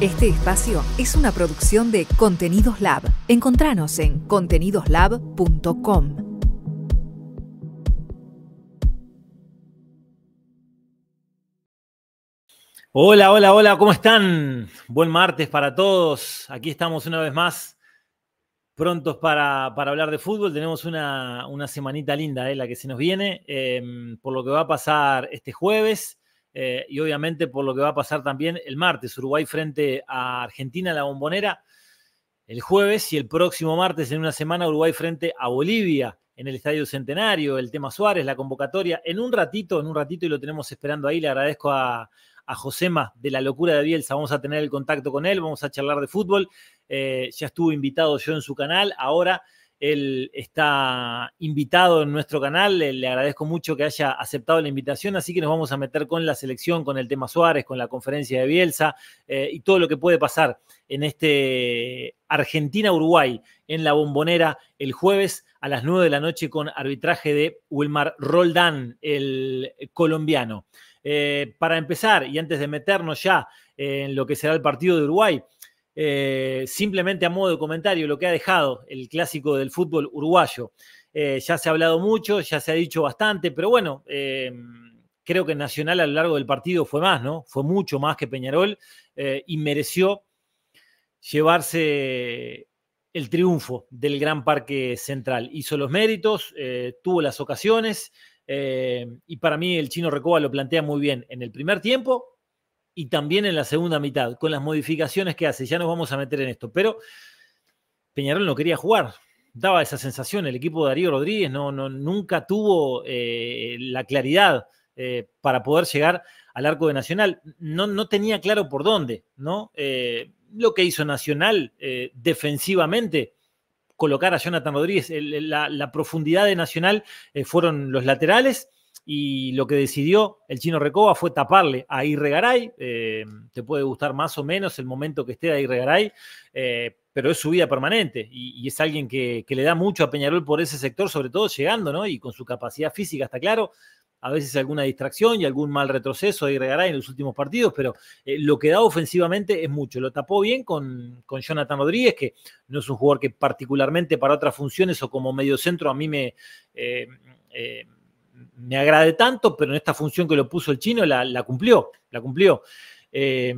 Este espacio es una producción de Contenidos Lab. Encontranos en contenidoslab.com. Hola, hola, hola, ¿cómo están? Buen martes para todos. Aquí estamos una vez más, prontos para, hablar de fútbol. Tenemos una, una semanita linda, eh, la que se nos viene, eh, por lo que va a pasar este jueves. Eh, y obviamente por lo que va a pasar también el martes, Uruguay frente a Argentina la bombonera, el jueves y el próximo martes en una semana Uruguay frente a Bolivia en el Estadio Centenario, el tema Suárez, la convocatoria, en un ratito, en un ratito y lo tenemos esperando ahí, le agradezco a, Josema de la locura de Bielsa. Vamos a tener el contacto con él, vamos a charlar de fútbol. Eh, ya estuve invitado yo en su canal, ahora él está invitado en nuestro canal, le, agradezco mucho que haya aceptado la invitación, así que nos vamos a meter con la selección, con el tema Suárez, con la conferencia de Bielsa eh, y todo lo que puede pasar en este Argentina-Uruguay en la bombonera el jueves a las 9 de la noche con arbitraje de Wilmar Roldán, el colombiano. Eh, para empezar, y antes de meternos ya en lo que será el partido de Uruguay, eh, simplemente a modo de comentario lo que ha dejado el clásico del fútbol uruguayo. Eh, ya se ha hablado mucho, ya se ha dicho bastante, pero bueno, eh, creo que Nacional a lo largo del partido fue más, ¿no? Fue mucho más que Peñarol y mereció llevarse el triunfo del Gran Parque Central. Hizo los méritos, tuvo las ocasiones. y para mí el chino Recoba lo plantea muy bien en el primer tiempo y también en la segunda mitad, con las modificaciones que hace. Ya nos vamos a meter en esto, pero Peñarol no quería jugar. Daba esa sensación, el equipo de Darío Rodríguez no, no nunca tuvo eh, la claridad eh, para poder llegar al arco de Nacional. No, no tenía claro por dónde, ¿no? Eh, lo que hizo Nacional defensivamente, colocar a Jonathan Rodríguez, la, profundidad de Nacional fueron los laterales y lo que decidió el chino Recoba fue taparle a Irregaray. Eh, te puede gustar más o menos el momento que esté ahí Irregaray, eh, pero es su vida permanente y, es alguien que, le da mucho a Peñarol por ese sector, sobre todo llegando, ¿no? Y con su capacidad física, está claro. A veces alguna distracción y algún mal retroceso de Irregaray en los últimos partidos, pero eh, lo que da ofensivamente es mucho. Lo tapó bien con, con Jonathan Rodríguez, que no es un jugador que particularmente para otras funciones o como mediocentro a mí me me agrade tanto, pero en esta función que lo puso el chino la, cumplió, la cumplió. Eh,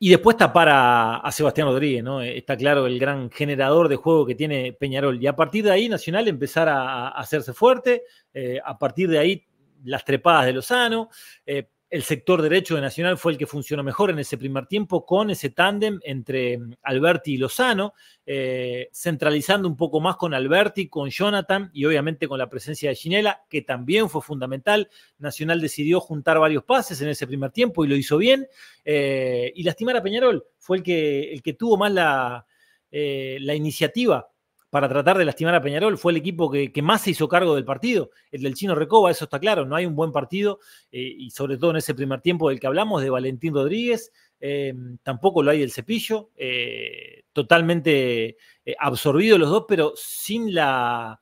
y después está a, a, Sebastián Rodríguez, ¿no? Está claro el gran generador de juego que tiene Peñarol. Y a partir de ahí, Nacional empezar a, hacerse fuerte, eh, a partir de ahí las trepadas de Lozano, eh, el sector derecho de Nacional fue el que funcionó mejor en ese primer tiempo con ese tándem entre mm, Alberti y Lozano, eh, centralizando un poco más con Alberti, con Jonathan y obviamente con la presencia de chinela que también fue fundamental. Nacional decidió juntar varios pases en ese primer tiempo y lo hizo bien. Eh, y lastimar a Peñarol fue el que, el que tuvo más la, eh, la iniciativa para tratar de lastimar a Peñarol. Fue el equipo que, más se hizo cargo del partido, el del chino Recoba, eso está claro. No hay un buen partido eh, y sobre todo en ese primer tiempo del que hablamos, de Valentín Rodríguez, eh, tampoco lo hay del cepillo, eh, totalmente absorbido los dos, pero sin la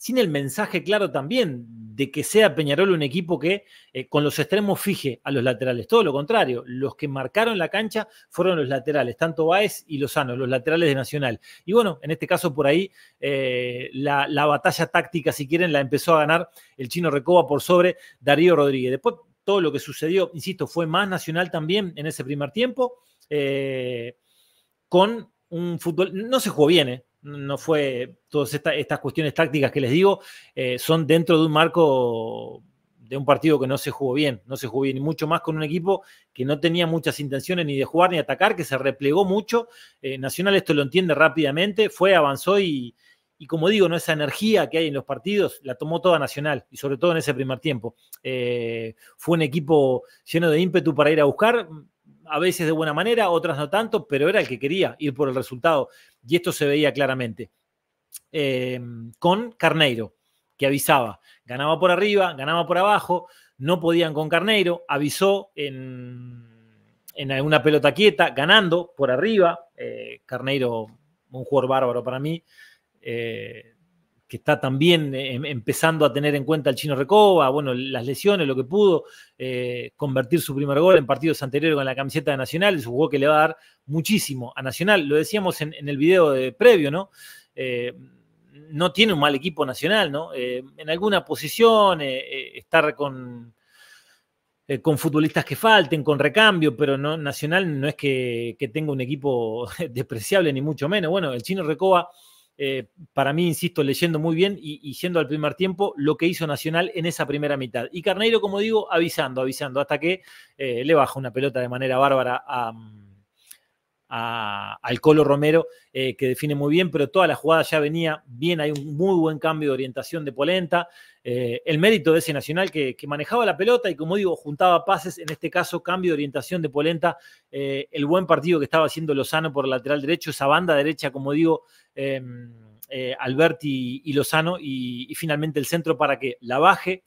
sin el mensaje claro también de que sea Peñarol un equipo que eh, con los extremos fije a los laterales. Todo lo contrario, los que marcaron la cancha fueron los laterales, tanto Baez y Lozano, los laterales de Nacional. Y bueno, en este caso por ahí eh, la, batalla táctica, si quieren, la empezó a ganar el chino Recoba por sobre Darío Rodríguez. Después todo lo que sucedió, insisto, fue más Nacional también en ese primer tiempo, eh, con un fútbol, no se jugó bien, no fue todas estas cuestiones tácticas que les digo, eh, son dentro de un marco de un partido que no se jugó bien, no se jugó bien, y mucho más con un equipo que no tenía muchas intenciones ni de jugar ni de atacar, que se replegó mucho. Eh, Nacional esto lo entiende rápidamente, fue, avanzó y, como digo, ¿no? esa energía que hay en los partidos la tomó toda Nacional, y sobre todo en ese primer tiempo. Eh, fue un equipo lleno de ímpetu para ir a buscar, a veces de buena manera, otras no tanto, pero era el que quería ir por el resultado. Y esto se veía claramente. Em, con Carneiro, que avisaba, ganaba por arriba, ganaba por abajo, no podían con Carneiro, avisó en, en una pelota quieta, ganando por arriba. Eh, Carneiro, un jugador bárbaro para mí. Eh, que está también eh, em, empezando a tener en cuenta el chino Recoba, bueno, las lesiones, lo que pudo, eh, convertir su primer gol en partidos anteriores con la camiseta de Nacional, es un juego que le va a dar muchísimo a Nacional, lo decíamos en, el video de previo, ¿no? Eh, no tiene un mal equipo nacional, ¿no? en alguna posición, estar con, con futbolistas que falten, con recambio, pero no, Nacional no es que, que tenga un equipo despreciable, ni mucho menos. Bueno, el chino Recoba eh, para mí, insisto, leyendo muy bien y, y, yendo al primer tiempo, lo que hizo Nacional en esa primera mitad. Y Carneiro, como digo, avisando, avisando, hasta que eh, le baja una pelota de manera bárbara a, al Colo Romero, eh, que define muy bien, pero toda la jugada ya venía bien, hay un muy buen cambio de orientación de Polenta, eh, el mérito de ese Nacional que, manejaba la pelota y, como digo, juntaba pases, en este caso cambio de orientación de Polenta, eh, el buen partido que estaba haciendo Lozano por lateral derecho, esa banda derecha, como digo, em, eh, Alberti y, Lozano, y, finalmente el centro para que la baje,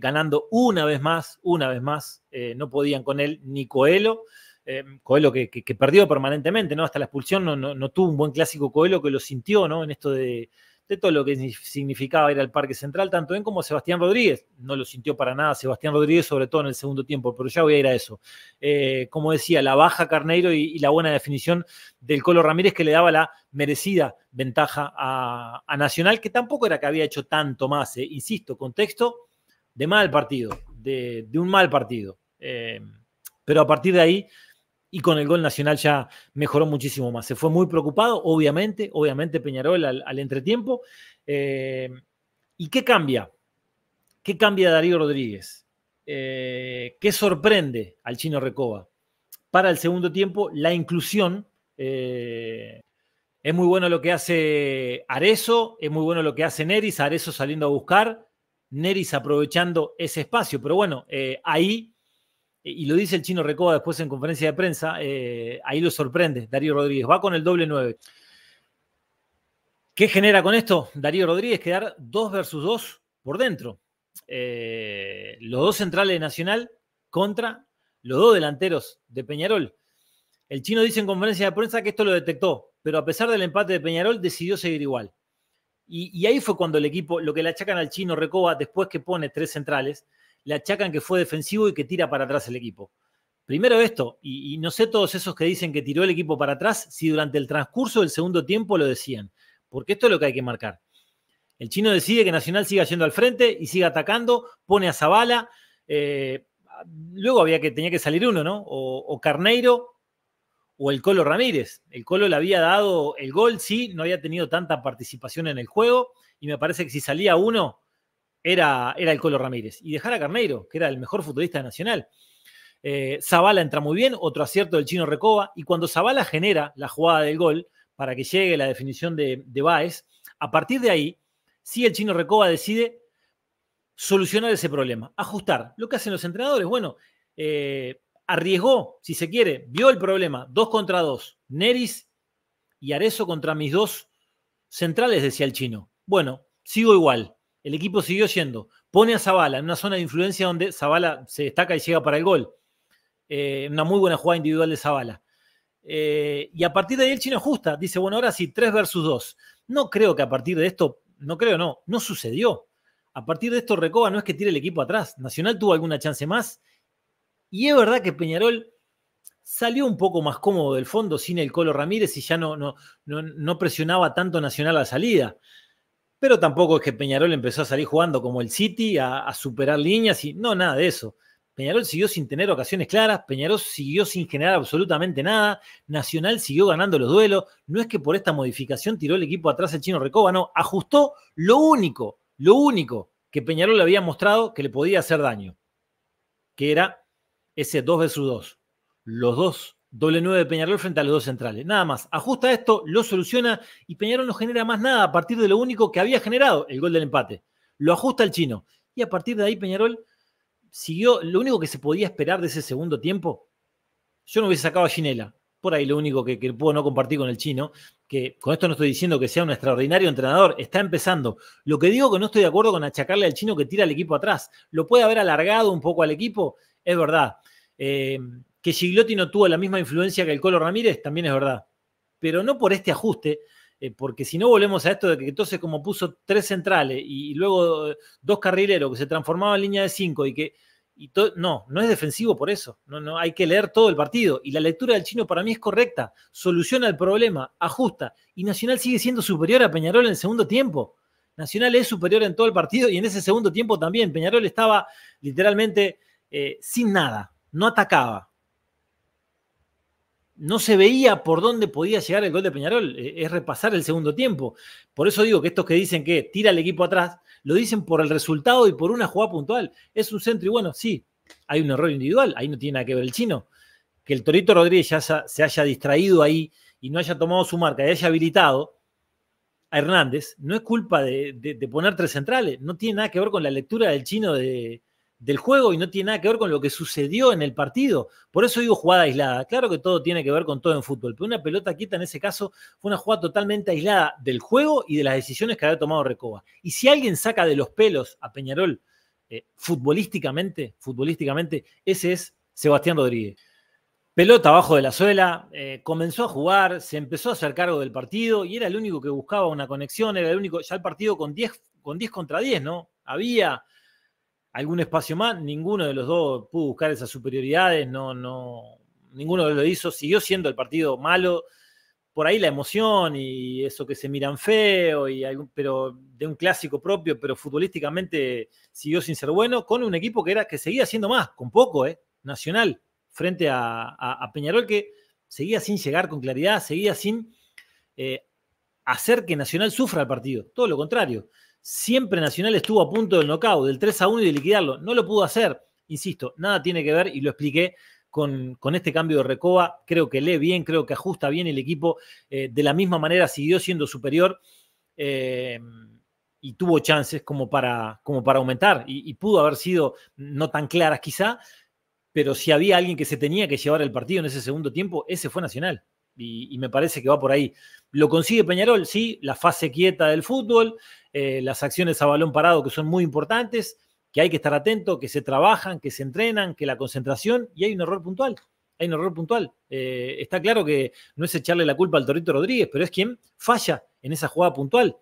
ganando una vez más, una vez más, no podían con él ni Coelho. Em, Coelho que, perdió permanentemente, ¿no? Hasta la expulsión no, tuvo un buen clásico Coelho que lo sintió, ¿no? En esto de, de todo lo que significaba ir al Parque Central, tanto bien como Sebastián Rodríguez. No lo sintió para nada Sebastián Rodríguez, sobre todo en el segundo tiempo, pero ya voy a ir a eso. Eh, como decía, la baja Carneiro y, la buena definición del Colo Ramírez que le daba la merecida ventaja a, Nacional, que tampoco era que había hecho tanto más. Eh. Insisto, contexto de mal partido, de, un mal partido. Eh, pero a partir de ahí y con el gol Nacional ya mejoró muchísimo más. Se fue muy preocupado, obviamente, obviamente Peñarol al, entretiempo. Eh, ¿Y qué cambia? ¿Qué cambia Darío Rodríguez? Eh, ¿Qué sorprende al chino Recoba? Para el segundo tiempo, la inclusión. Eh, es muy bueno lo que hace Arezo, es muy bueno lo que hace Neris, Arezo saliendo a buscar, Neris aprovechando ese espacio, pero bueno, ahí eh, y lo dice el chino Recoba después en conferencia de prensa, eh, ahí lo sorprende Darío Rodríguez, va con el doble 9. ¿Qué genera con esto Darío Rodríguez? Quedar 2 versus 2 por dentro. Eh, los dos centrales de Nacional contra los dos delanteros de Peñarol. El chino dice en conferencia de prensa que esto lo detectó, pero a pesar del empate de Peñarol decidió seguir igual. Y, y ahí fue cuando el equipo, lo que le achacan al chino Recoba después que pone tres centrales, le achacan que fue defensivo y que tira para atrás el equipo. Primero esto, y, no sé todos esos que dicen que tiró el equipo para atrás, si durante el transcurso del segundo tiempo lo decían, porque esto es lo que hay que marcar. El chino decide que Nacional siga yendo al frente y siga atacando, pone a Zabala, eh, luego había que, tenía que salir uno, ¿no? o, Carneiro o el Colo Ramírez. El Colo le había dado el gol, sí, no había tenido tanta participación en el juego, y me parece que si salía uno, era, el Colo Ramírez. Y dejar a Carneiro, que era el mejor futbolista Nacional. Eh, entra muy bien, otro acierto del chino Recoba. Y cuando Zavala genera la jugada del gol para que llegue la definición de, de Baez, a partir de ahí, si el chino Recoba decide solucionar ese problema, ajustar. Lo que hacen los entrenadores, bueno, eh, arriesgó, si se quiere, vio el problema, dos contra dos, Neris y Arezo contra mis dos centrales, decía el chino. Bueno, sigo igual, el equipo siguió siendo Pone a Zavala en una zona de influencia donde Zabala se destaca y llega para el gol. Eh, una muy buena jugada individual de Zabala. Eh, y a partir de ahí el chino ajusta. Dice, bueno, ahora sí, 3 versus 2. No creo que a partir de esto, no creo, no, no sucedió. A partir de esto, Recoba no es que tire el equipo atrás. Nacional tuvo alguna chance más. Y es verdad que Peñarol salió un poco más cómodo del fondo sin el Colo Ramírez y ya no, no, no, no presionaba tanto Nacional a la salida pero tampoco es que Peñarol empezó a salir jugando como el City, a, superar líneas y no, nada de eso. Peñarol siguió sin tener ocasiones claras, Peñarol siguió sin generar absolutamente nada, Nacional siguió ganando los duelos, no es que por esta modificación tiró el equipo atrás el chino Recoba, no, ajustó lo único, lo único que Peñarol le había mostrado que le podía hacer daño, que era ese 2 vs 2. Los dos Doble 9 de Peñarol frente a los dos centrales. Nada más. Ajusta esto, lo soluciona y Peñarol no genera más nada a partir de lo único que había generado, el gol del empate. Lo ajusta el chino. Y a partir de ahí Peñarol siguió. Lo único que se podía esperar de ese segundo tiempo, yo no hubiese sacado a Ginela. Por ahí lo único que, que puedo no compartir con el chino, que con esto no estoy diciendo que sea un extraordinario entrenador, está empezando. Lo que digo que no estoy de acuerdo con achacarle al chino que tira al equipo atrás. Lo puede haber alargado un poco al equipo, es verdad. Eh, que Gigliotti no tuvo la misma influencia que el Colo Ramírez, también es verdad. Pero no por este ajuste, eh, porque si no volvemos a esto de que entonces como puso tres centrales y, luego eh, dos carrileros que se transformaba en línea de cinco y que... Y no, no es defensivo por eso. No, no, hay que leer todo el partido. Y la lectura del chino para mí es correcta. Soluciona el problema, ajusta. Y Nacional sigue siendo superior a Peñarol en el segundo tiempo. Nacional es superior en todo el partido y en ese segundo tiempo también. Peñarol estaba literalmente eh, sin nada, no atacaba no se veía por dónde podía llegar el gol de Peñarol, eh, es repasar el segundo tiempo. Por eso digo que estos que dicen que tira el equipo atrás, lo dicen por el resultado y por una jugada puntual. Es un centro y bueno, sí, hay un error individual, ahí no tiene nada que ver el chino. Que el Torito Rodríguez ya se haya distraído ahí y no haya tomado su marca y haya habilitado a Hernández, no es culpa de, de poner tres centrales, no tiene nada que ver con la lectura del chino de, del juego y no tiene nada que ver con lo que sucedió en el partido. Por eso digo jugada aislada. Claro que todo tiene que ver con todo en fútbol, pero una pelota quieta en ese caso fue una jugada totalmente aislada del juego y de las decisiones que había tomado Recoba. Y si alguien saca de los pelos a Peñarol eh, futbolísticamente, futbolísticamente, ese es Sebastián Rodríguez. Pelota abajo de la suela, eh, comenzó a jugar, se empezó a hacer cargo del partido y era el único que buscaba una conexión, era el único, ya el partido con 10 con 10 contra 10, ¿no? Había algún espacio más. Ninguno de los dos pudo buscar esas superioridades, no, no, ninguno lo hizo. Siguió siendo el partido malo. Por ahí la emoción y eso que se miran feo, y algún, pero de un clásico propio, pero futbolísticamente siguió sin ser bueno, con un equipo que, era, que seguía siendo más, con poco, ¿eh? Nacional, frente a, Peñarol, que seguía sin llegar con claridad, seguía sin eh, hacer que Nacional sufra el partido. Todo lo contrario. Siempre Nacional estuvo a punto del knockout, del 3 a 1 y de liquidarlo. No lo pudo hacer. Insisto, nada tiene que ver y lo expliqué con, este cambio de Recoba. Creo que lee bien, creo que ajusta bien el equipo. Eh, de la misma manera siguió siendo superior eh, y tuvo chances como para, como para aumentar. Y, pudo haber sido no tan claras quizá, pero si había alguien que se tenía que llevar el partido en ese segundo tiempo, ese fue Nacional. Y, y me parece que va por ahí. Lo consigue Peñarol, sí, la fase quieta del fútbol, eh, las acciones a balón parado que son muy importantes, que hay que estar atento, que se trabajan, que se entrenan, que la concentración y hay un error puntual. Hay un error puntual. Eh, está claro que no es echarle la culpa al Torito Rodríguez, pero es quien falla en esa jugada puntual.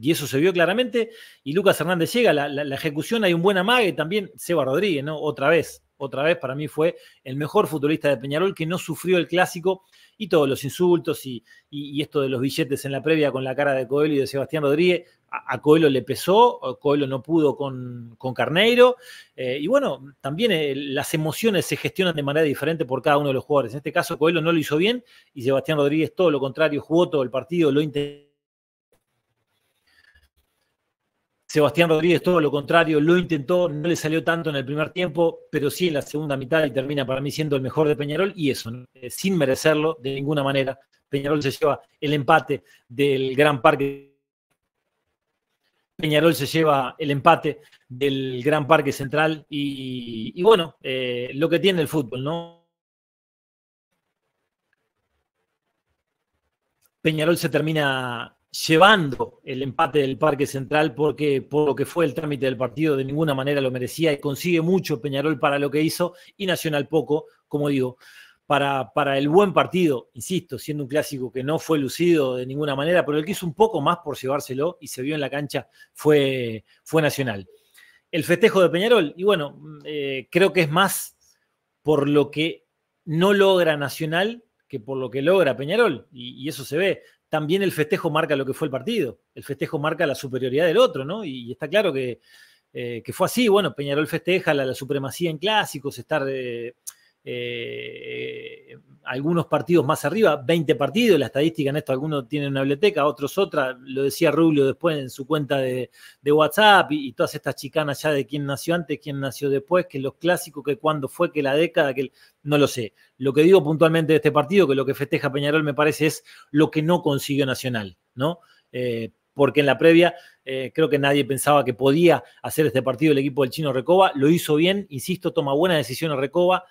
Y eso se vio claramente. Y Lucas Hernández llega, la, ejecución, hay un buen amague también. Seba Rodríguez, ¿no? Otra vez, otra vez, para mí fue el mejor futbolista de Peñarol que no sufrió el clásico y todos los insultos y, esto de los billetes en la previa con la cara de Coelho y de Sebastián Rodríguez. A, Coelho le pesó, Coelho no pudo con, Carneiro. Eh, y bueno, también eh, las emociones se gestionan de manera diferente por cada uno de los jugadores. En este caso, Coelho no lo hizo bien y Sebastián Rodríguez todo lo contrario, jugó todo el partido, lo intentó Sebastián Rodríguez, todo lo contrario, lo intentó, no le salió tanto en el primer tiempo, pero sí en la segunda mitad y termina para mí siendo el mejor de Peñarol y eso, eh, sin merecerlo de ninguna manera. Peñarol se lleva el empate del Gran Parque. Peñarol se lleva el empate del Gran Parque Central y, bueno, eh, lo que tiene el fútbol, ¿no? Peñarol se termina llevando el empate del Parque Central porque por lo que fue el trámite del partido de ninguna manera lo merecía y consigue mucho Peñarol para lo que hizo y Nacional poco, como digo, para, para el buen partido, insisto, siendo un clásico que no fue lucido de ninguna manera, pero el que hizo un poco más por llevárselo y se vio en la cancha fue, fue Nacional. El festejo de Peñarol, y bueno, mm, eh, creo que es más por lo que no logra Nacional que por lo que logra Peñarol, y, eso se ve también el festejo marca lo que fue el partido, el festejo marca la superioridad del otro, ¿no? Y, está claro que, eh, que, fue así, bueno, Peñarol festeja la, supremacía en clásicos, estar... Eh, eh, eh, algunos partidos más arriba, 20 partidos, la estadística en esto, algunos tienen una biblioteca, otros otra, lo decía Rubio después en su cuenta de, WhatsApp y, todas estas chicanas ya de quién nació antes, quién nació después, que los clásicos, que cuándo fue, que la década, que no lo sé. Lo que digo puntualmente de este partido, que lo que festeja Peñarol me parece es lo que no consiguió Nacional, ¿no? Eh, porque en la previa creo que nadie pensaba que podía hacer este partido el equipo del chino Recoba, lo hizo bien, insisto, toma buena decisión Recoba,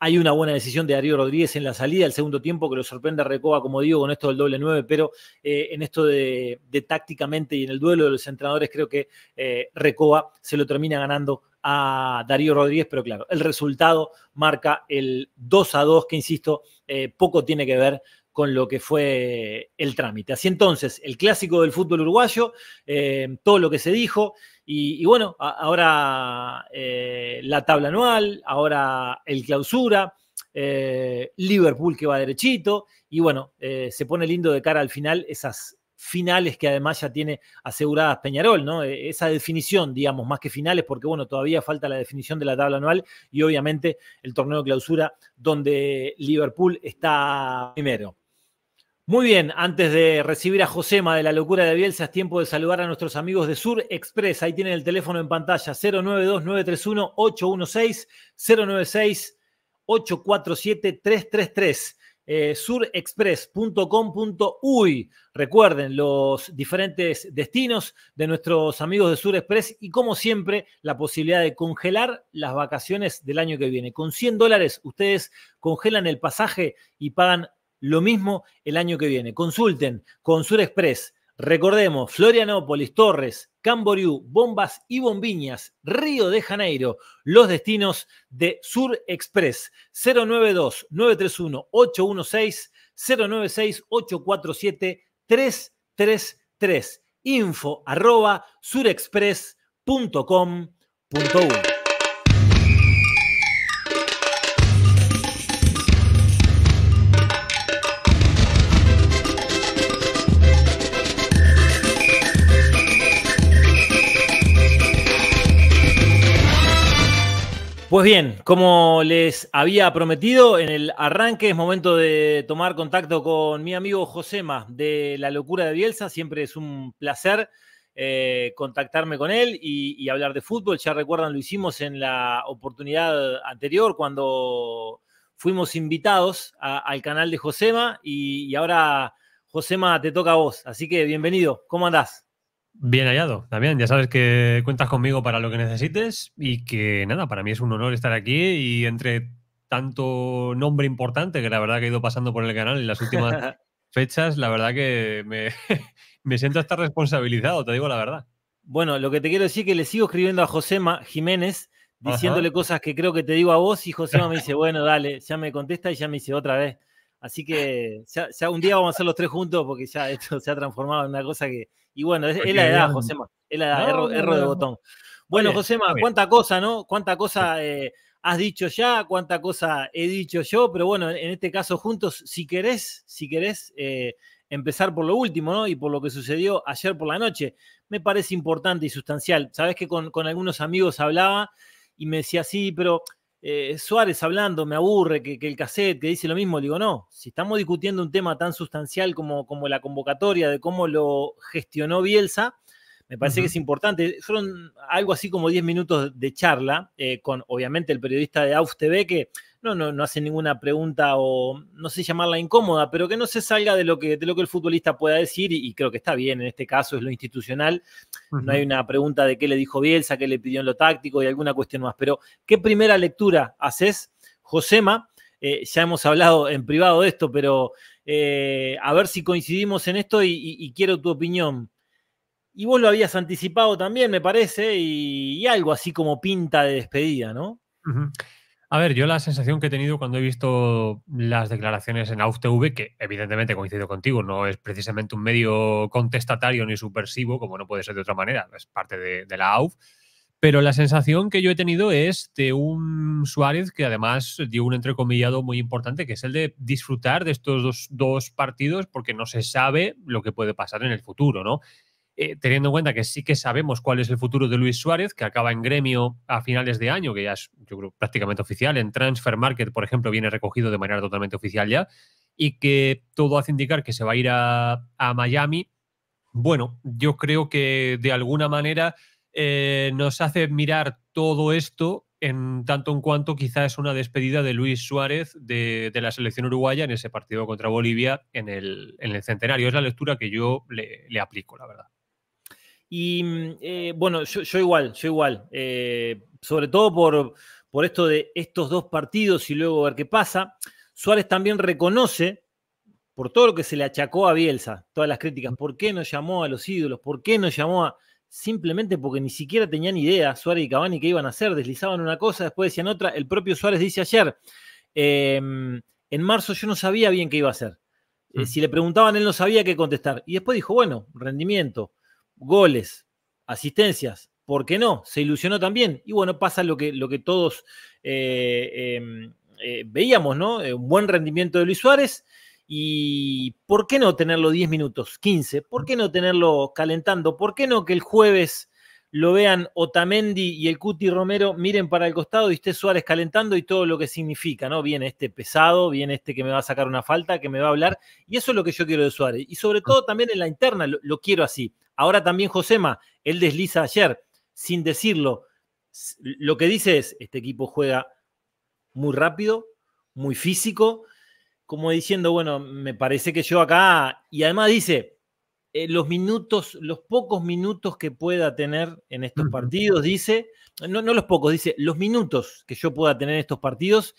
hay una buena decisión de Darío Rodríguez en la salida del segundo tiempo que lo sorprende a Recoba, como digo, con esto del doble 9, pero eh, en esto de, tácticamente y en el duelo de los entrenadores creo que eh, Recoba se lo termina ganando a Darío Rodríguez, pero claro, el resultado marca el 2 a 2, que insisto, eh, poco tiene que ver con lo que fue el trámite. Así entonces, el clásico del fútbol uruguayo, eh, todo lo que se dijo, y, bueno, ahora eh, la tabla anual, ahora el clausura, eh, Liverpool que va derechito, y bueno, se pone lindo de cara al final esas finales que además ya tiene aseguradas Peñarol, ¿no? E, esa definición, digamos, más que finales, porque bueno, todavía falta la definición de la tabla anual y obviamente el torneo clausura donde Liverpool está primero. Muy bien, antes de recibir a Josema de la locura de Bielsa, es tiempo de saludar a nuestros amigos de Sur Express. Ahí tienen el teléfono en pantalla 092-931-816, 096-847-333. Eh, surexpress.com.uy. Recuerden los diferentes destinos de nuestros amigos de Sur Express y como siempre la posibilidad de congelar las vacaciones del año que viene. Con 100 dólares ustedes congelan el pasaje y pagan lo mismo el año que viene. Consulten con Sur Express. Recordemos, Florianópolis, Torres, Camboriú, Bombas y Bombiñas, Río de Janeiro, los destinos de Sur Express. 092-931-816, 096-847-333, info arroba surexpress.com.u. Pues bien, como les había prometido, en el arranque es momento de tomar contacto con mi amigo Josema de La Locura de Bielsa. Siempre es un placer eh, contactarme con él y, hablar de fútbol. Ya recuerdan, lo hicimos en la oportunidad anterior cuando fuimos invitados al canal de Josema y, y ahora Josema te toca a vos. Así que bienvenido, ¿cómo andás? Bien hallado, también, Ya sabes que cuentas conmigo para lo que necesites y que nada, para mí es un honor estar aquí y entre tanto nombre importante que la verdad que he ido pasando por el canal en las últimas fechas, la verdad que me, me siento hasta responsabilizado, te digo la verdad. Bueno, lo que te quiero decir es que le sigo escribiendo a Josema Jiménez diciéndole cosas que creo que te digo a vos y Josema me dice, bueno, dale, ya me contesta y ya me dice otra vez. Así que ya, un día vamos a ser los tres juntos porque ya esto se ha transformado en una cosa que, y bueno, es, la edad, Josema. Es la edad, de botón. Bueno, José Josema, cuánta cosa, ¿no? Cuánta cosa eh, has dicho ya, cuánta cosa he dicho yo, pero bueno, en este caso juntos, si querés, si querés eh, empezar por lo último, ¿no? Y por lo que sucedió ayer por la noche, me parece importante y sustancial. Sabes que con, con algunos amigos hablaba y me decía, sí, pero eh, Suárez hablando, me aburre, que, el cassette, que dice lo mismo, digo, no, si estamos discutiendo un tema tan sustancial como, como la convocatoria, de cómo lo gestionó Bielsa, me parece que es importante. Fueron algo así como 10 minutos de charla eh, con, obviamente, el periodista de AUF TV, que no, no, no hace ninguna pregunta o no sé llamarla incómoda, pero que no se salga de lo que, lo que el futbolista pueda decir y, creo que está bien, en este caso es lo institucional, no hay una pregunta de qué le dijo Bielsa, qué le pidió en lo táctico y alguna cuestión más, pero ¿qué primera lectura haces, Josema? Eh, ya hemos hablado en privado de esto, pero eh, a ver si coincidimos en esto y, quiero tu opinión. Y vos lo habías anticipado también, me parece, y, algo así como pinta de despedida, ¿no? A ver, yo la sensación que he tenido cuando he visto las declaraciones en AUF TV, que evidentemente coincido contigo, no es precisamente un medio contestatario ni subversivo, como no puede ser de otra manera, es parte de, la AUF, pero la sensación que yo he tenido es de un Suárez que además dio un entrecomillado muy importante, que es el de disfrutar de estos dos, dos partidos porque no se sabe lo que puede pasar en el futuro, ¿no? Eh, teniendo en cuenta que sí que sabemos cuál es el futuro de Luis Suárez, que acaba en gremio a finales de año, que ya es prácticamente oficial, en Transfer Market, por ejemplo, viene recogido de manera totalmente oficial ya, y que todo hace indicar que se va a ir a, Miami. Bueno, yo creo que de alguna manera eh, nos hace mirar todo esto en tanto en cuanto quizás es una despedida de Luis Suárez de, la selección uruguaya en ese partido contra Bolivia en el, centenario. Es la lectura que yo le aplico, la verdad. Y mm, eh, bueno, yo, igual, yo igual. Eh, sobre todo por, esto de estos dos partidos y luego ver qué pasa. Suárez también reconoce, por todo lo que se le achacó a Bielsa, todas las críticas, ¿por qué no llamó a los ídolos? ¿Por qué no llamó a.? Simplemente porque ni siquiera tenían idea Suárez y Cavani qué iban a hacer, deslizaban una cosa, después decían otra. El propio Suárez dice ayer: em, en marzo yo no sabía bien qué iba a hacer. Eh, mm. si le preguntaban, él no sabía qué contestar. Y después dijo, bueno, rendimiento, goles, asistencias, ¿por qué no? Se ilusionó también. Y bueno, pasa lo que, lo que todos eh, em, eh, veíamos, ¿no? Eh, un buen rendimiento de Luis Suárez. Y ¿por qué no tenerlo 10 minutos, 15? ¿Por qué no tenerlo calentando? ¿Por qué no que el jueves lo vean Otamendi y el Cuti Romero, miren para el costado y usted Suárez calentando y todo lo que significa, ¿no? Viene este pesado, viene este que me va a sacar una falta, que me va a hablar, y eso es lo que yo quiero de Suárez. Y sobre todo también en la interna, lo, lo quiero así. Ahora también Josema, él desliza ayer, sin decirlo, lo que dice es, este equipo juega muy rápido, muy físico, como diciendo, bueno, me parece que yo acá, y además dice, eh, los minutos, los pocos minutos que pueda tener en estos partidos, dice, no, no los pocos, dice, los minutos que yo pueda tener en estos partidos,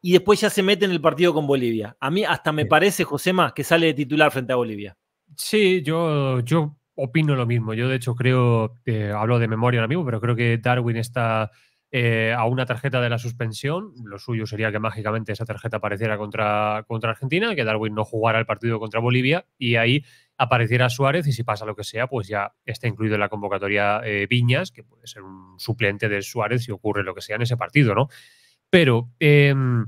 y después ya se mete en el partido con Bolivia. A mí hasta me parece, José, más que sale de titular frente a Bolivia. Sí, yo, yo opino lo mismo. Yo de hecho creo, eh, hablo de memoria ahora mismo, pero creo que Darwin está eh, a una tarjeta de la suspensión. Lo suyo sería que mágicamente esa tarjeta apareciera contra, contra Argentina, que Darwin no jugara el partido contra Bolivia y ahí apareciera Suárez y si pasa lo que sea, pues ya está incluido en la convocatoria eh, Viñas, que puede ser un suplente de Suárez si ocurre lo que sea en ese partido, ¿no? Pero em,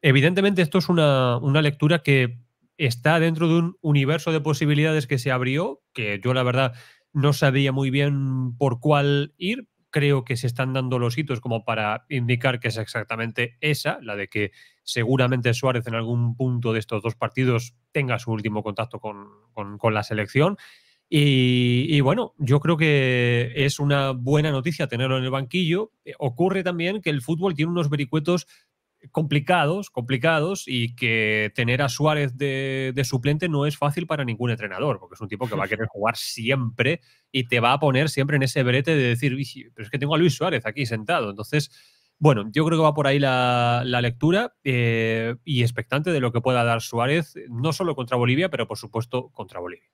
evidentemente esto es una, una lectura que está dentro de un universo de posibilidades que se abrió, que yo la verdad no sabía muy bien por cuál ir, creo que se están dando los hitos como para indicar que es exactamente esa, la de que seguramente Suárez en algún punto de estos dos partidos tenga su último contacto con, la selección. Y, y, bueno, yo creo que es una buena noticia tenerlo en el banquillo. Eh, ocurre también que el fútbol tiene unos vericuetos complicados, complicados y que tener a Suárez de, suplente no es fácil para ningún entrenador, porque es un tipo que va a querer jugar siempre y te va a poner siempre en ese brete de decir, pero es que tengo a Luis Suárez aquí sentado. Entonces, bueno, yo creo que va por ahí la, lectura eh, y expectante de lo que pueda dar Suárez, no solo contra Bolivia, pero por supuesto contra Bolivia.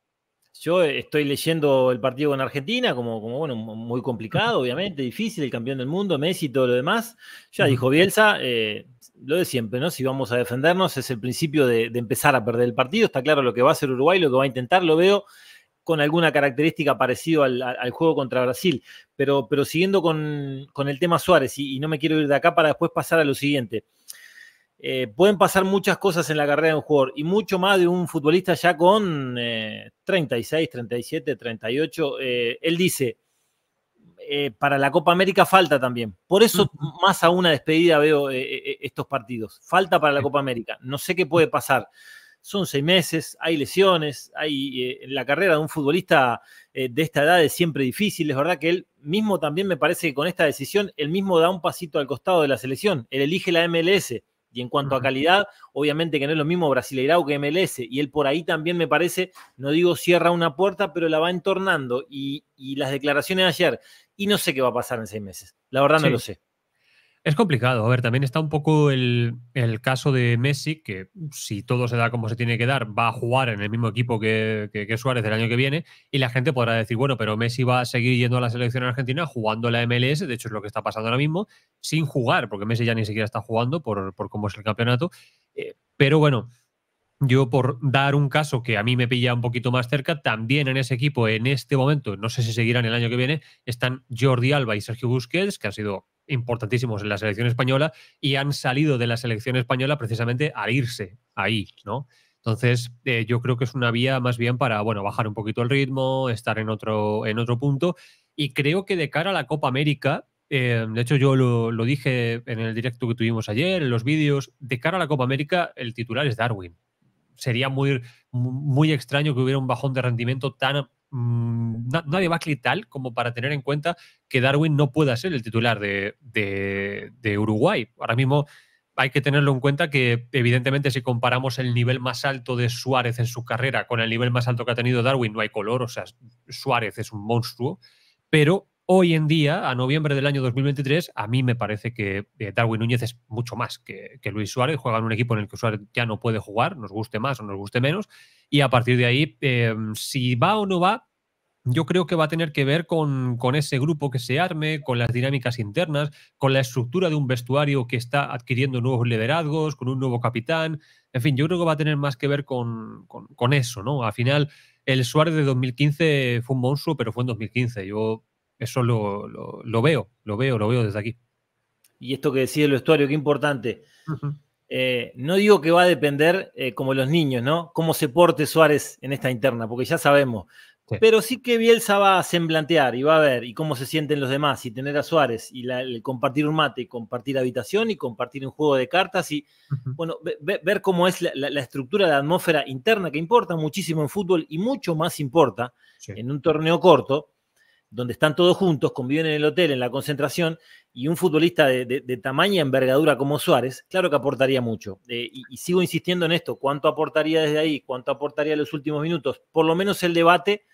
Yo estoy leyendo el partido con Argentina como, como bueno, muy complicado, obviamente, difícil, el campeón del mundo, Messi y todo lo demás. Ya dijo Bielsa, eh, lo de siempre, ¿no? Si vamos a defendernos, es el principio de, empezar a perder el partido. Está claro lo que va a hacer Uruguay, lo que va a intentar, lo veo con alguna característica parecida al, juego contra Brasil. Pero, siguiendo con, el tema Suárez, y, no me quiero ir de acá para después pasar a lo siguiente. Eh, pueden pasar muchas cosas en la carrera de un jugador y mucho más de un futbolista ya con 36, 37, 38. él dice, eh, para la Copa América falta también. Por eso más a una despedida veo eh, eh, estos partidos. Falta para la Copa América. No sé qué puede pasar. Son seis meses, hay lesiones, hay la carrera de un futbolista de esta edad es siempre difícil. Es verdad que él mismo también me parece que con esta decisión, él mismo da un pasito al costado de la selección. Él elige la MLS. Y en cuanto a calidad, obviamente que no es lo mismo Brasileirao que MLS. Y él por ahí también me parece, no digo cierra una puerta, pero la va entornando. Y, y las declaraciones de ayer, y no sé qué va a pasar en seis meses. La verdad no lo sé. Es complicado. A ver, también está un poco el, caso de Messi, que si todo se da como se tiene que dar, va a jugar en el mismo equipo que, Suárez el año que viene. Y la gente podrá decir, bueno, pero Messi va a seguir yendo a la selección argentina jugando la MLS, de hecho es lo que está pasando ahora mismo, sin jugar, porque Messi ya ni siquiera está jugando por, cómo es el campeonato. Eh, pero bueno, yo, por dar un caso que a mí me pilla un poquito más cerca, también en ese equipo, en este momento, no sé si seguirán el año que viene, están Jordi Alba y Sergio Busquets, que han sido importantísimos en la selección española y han salido de la selección española precisamente a irse ahí, ¿no? Entonces, eh, yo creo que es una vía más bien para, bueno, bajar un poquito el ritmo, estar en otro, en otro punto. Y creo que de cara a la Copa América, eh, de hecho, yo lo, lo dije en el directo que tuvimos ayer, en los vídeos, de cara a la Copa América, el titular es Darwin sería muy, muy extraño que hubiera un bajón de rendimiento tan mm, a a tal como para tener en cuenta que Darwin no pueda ser el titular de, de, de, Uruguay. Ahora mismo hay que tenerlo en cuenta que, evidentemente, si comparamos el nivel más alto de Suárez en su carrera con el nivel más alto que ha tenido Darwin, no hay color, o sea, Suárez es un monstruo, pero hoy en día, a noviembre del año 2023, a mí me parece que eh, Darwin Núñez es mucho más que, Luis Suárez. Juega en un equipo en el que Suárez ya no puede jugar, nos guste más o nos guste menos. Y a partir de ahí, em, si va o no va, yo creo que va a tener que ver con, ese grupo que se arme, con las dinámicas internas, con la estructura de un vestuario que está adquiriendo nuevos liderazgos, con un nuevo capitán. En fin, yo creo que va a tener más que ver con, eso, ¿no? Al final, el Suárez de 2015 fue un monstruo, pero fue en 2015. Yo eso lo, lo, veo, lo veo, lo veo desde aquí. Y esto que decía el vestuario, qué importante. Eh, no digo que va a depender eh, como los niños, ¿no? Cómo se porte Suárez en esta interna, porque ya sabemos. Pero sí que Bielsa va a semblantear y va a ver y cómo se sienten los demás y tener a Suárez y compartir un mate, y compartir habitación y compartir un juego de cartas y, bueno, ver cómo es la, estructura de la atmósfera interna que importa muchísimo en fútbol y mucho más importa en un torneo corto donde están todos juntos, conviven en el hotel, en la concentración, y un futbolista de, tamaña envergadura como Suárez, claro que aportaría mucho. Eh, y, sigo insistiendo en esto, ¿cuánto aportaría desde ahí? ¿Cuánto aportaría en los últimos minutos? Por lo menos el debate,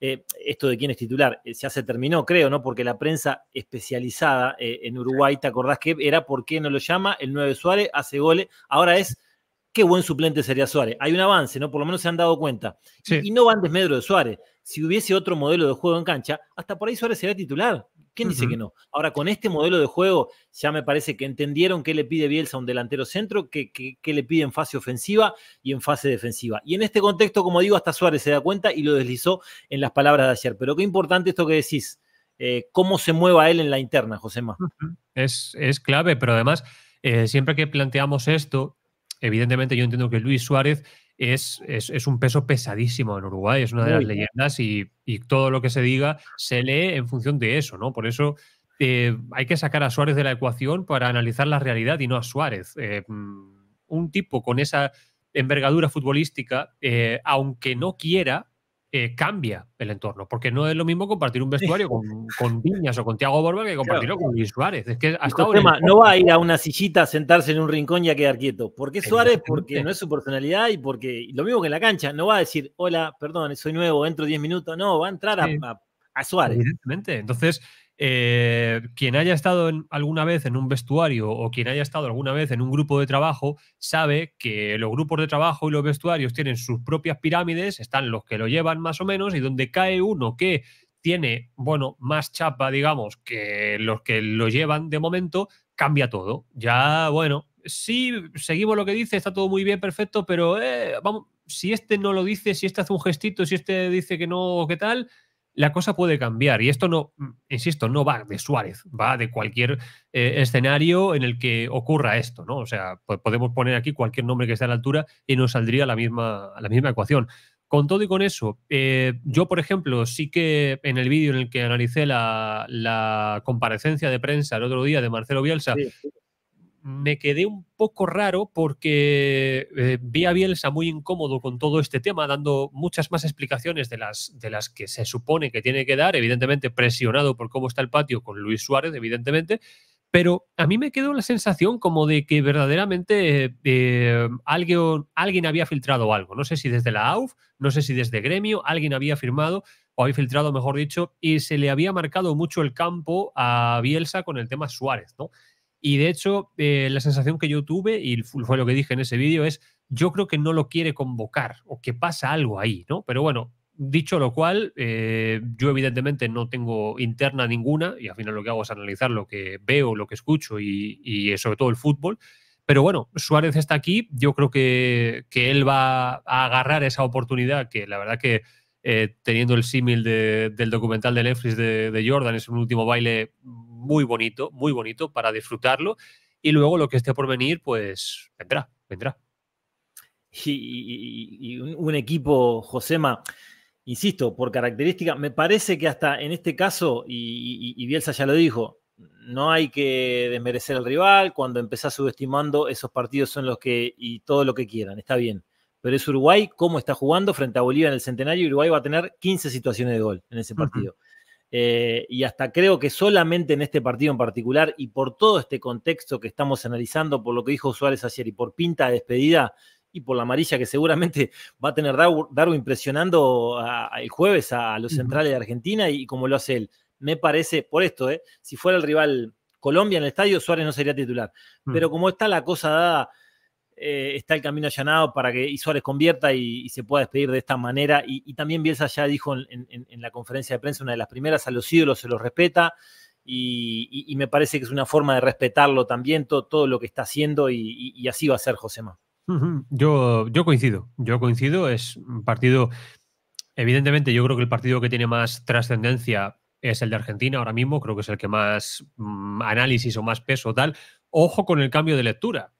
eh, esto de quién es titular, eh, ya se terminó, creo, ¿no? Porque la prensa especializada en Uruguay, ¿te acordás que era por qué no lo llama? El 9 Suárez hace goles, ahora es qué buen suplente sería Suárez. Hay un avance, ¿no? Por lo menos se han dado cuenta. y, no van desmedro de Suárez si hubiese otro modelo de juego en cancha, hasta por ahí Suárez sería titular. ¿Quién dice que no? Ahora, con este modelo de juego, ya me parece que entendieron qué le pide Bielsa a un delantero centro, qué, le pide en fase ofensiva y en fase defensiva. Y en este contexto, como digo, hasta Suárez se da cuenta y lo deslizó en las palabras de ayer. Pero qué importante esto que decís, eh, cómo se mueva él en la interna, José Ma? es, es clave, pero además, eh, siempre que planteamos esto, evidentemente yo entiendo que Luis Suárez es, es, un peso pesadísimo en Uruguay, es una de las leyendas y, todo lo que se diga se lee en función de eso, ¿no? Por eso eh, hay que sacar a Suárez de la ecuación para analizar la realidad y no a Suárez. Eh, mm, un tipo con esa envergadura futbolística, eh, aunque no quiera, eh, cambia el entorno, porque no es lo mismo compartir un vestuario con, Viñas o con Tiago Borba que compartirlo con Luis Suárez. Es que hasta no va a ir a una sillita, a sentarse en un rincón y a quedar quieto. ¿Por qué Suárez? Porque no es su personalidad y porque lo mismo que en la cancha, no va a decir, hola, perdón, soy nuevo, entro 10 minutos. No, va a entrar a, a Suárez. Evidentemente. Entonces, eh, quien haya estado alguna vez en un vestuario o quien haya estado alguna vez en un grupo de trabajo sabe que los grupos de trabajo y los vestuarios tienen sus propias pirámides, están los que lo llevan más o menos y donde cae uno que tiene, bueno, más chapa, digamos, que los que lo llevan de momento, cambia todo. Ya, bueno, sí, seguimos lo que dice, está todo muy bien, perfecto, pero eh, vamos, si este no lo dice, si este hace un gestito, si este dice que no, ¿qué tal? la cosa puede cambiar. Y esto no, mm, insisto, no va de Suárez, va de cualquier eh, escenario en el que ocurra esto, ¿no? O sea, podemos poner aquí cualquier nombre que esté a la altura y nos saldría la misma, la misma ecuación. Con todo y con eso, eh, yo, por ejemplo, sí que en el vídeo en el que analicé la, comparecencia de prensa el otro día de Marcelo Bielsa, Mm. me quedé un poco raro porque eh, vi a Bielsa muy incómodo con todo este tema, dando muchas más explicaciones de las, de las que se supone que tiene que dar, evidentemente presionado por cómo está el patio con Luis Suárez, evidentemente, pero a mí me quedó la sensación como de que verdaderamente eh, alguien, alguien había filtrado algo, no sé si desde la AUF, no sé si desde Gremio, alguien había firmado o había filtrado, mejor dicho, y se le había marcado mucho el campo a Bielsa con el tema Suárez, ¿no? Y de hecho, eh, la sensación que yo tuve, y fue lo que dije en ese vídeo, es yo creo que no lo quiere convocar o que pasa algo ahí, ¿no? Pero bueno, dicho lo cual, eh, yo evidentemente no tengo interna ninguna y al final lo que hago es analizar lo que veo, lo que escucho y, y sobre todo el fútbol. Pero bueno, Suárez está aquí, yo creo que, que él va a agarrar esa oportunidad que la verdad que eh, teniendo el símil del documental de Netflix de, Jordan, es un último baile muy bonito, muy bonito para disfrutarlo. Y luego lo que esté por venir, pues vendrá, vendrá. Y, un, equipo, Josema, insisto, por característica, me parece que hasta en este caso, y, y, Bielsa ya lo dijo, no hay que desmerecer al rival, cuando empezás subestimando, esos partidos son los que, y todo lo que quieran, está bien pero es Uruguay cómo está jugando frente a Bolivia en el centenario. Uruguay va a tener 15 situaciones de gol en ese partido. Eh, y hasta creo que solamente en este partido en particular y por todo este contexto que estamos analizando, por lo que dijo Suárez ayer y por pinta de despedida y por la amarilla que seguramente va a tener Darwin impresionando el jueves a, los centrales de Argentina y, como lo hace él. Me parece, por esto, eh, si fuera el rival Colombia en el estadio, Suárez no sería titular. Mm. Pero como está la cosa dada eh, está el camino allanado para que Suárez convierta y, se pueda despedir de esta manera. Y, también Bielsa ya dijo en, la conferencia de prensa, una de las primeras, a los ídolos se los respeta y, me parece que es una forma de respetarlo también, todo lo que está haciendo y, así va a ser José Yo, yo coincido, yo coincido, es un partido, evidentemente yo creo que el partido que tiene más trascendencia es el de Argentina ahora mismo, creo que es el que más mm, análisis o más peso tal. Ojo con el cambio de lectura,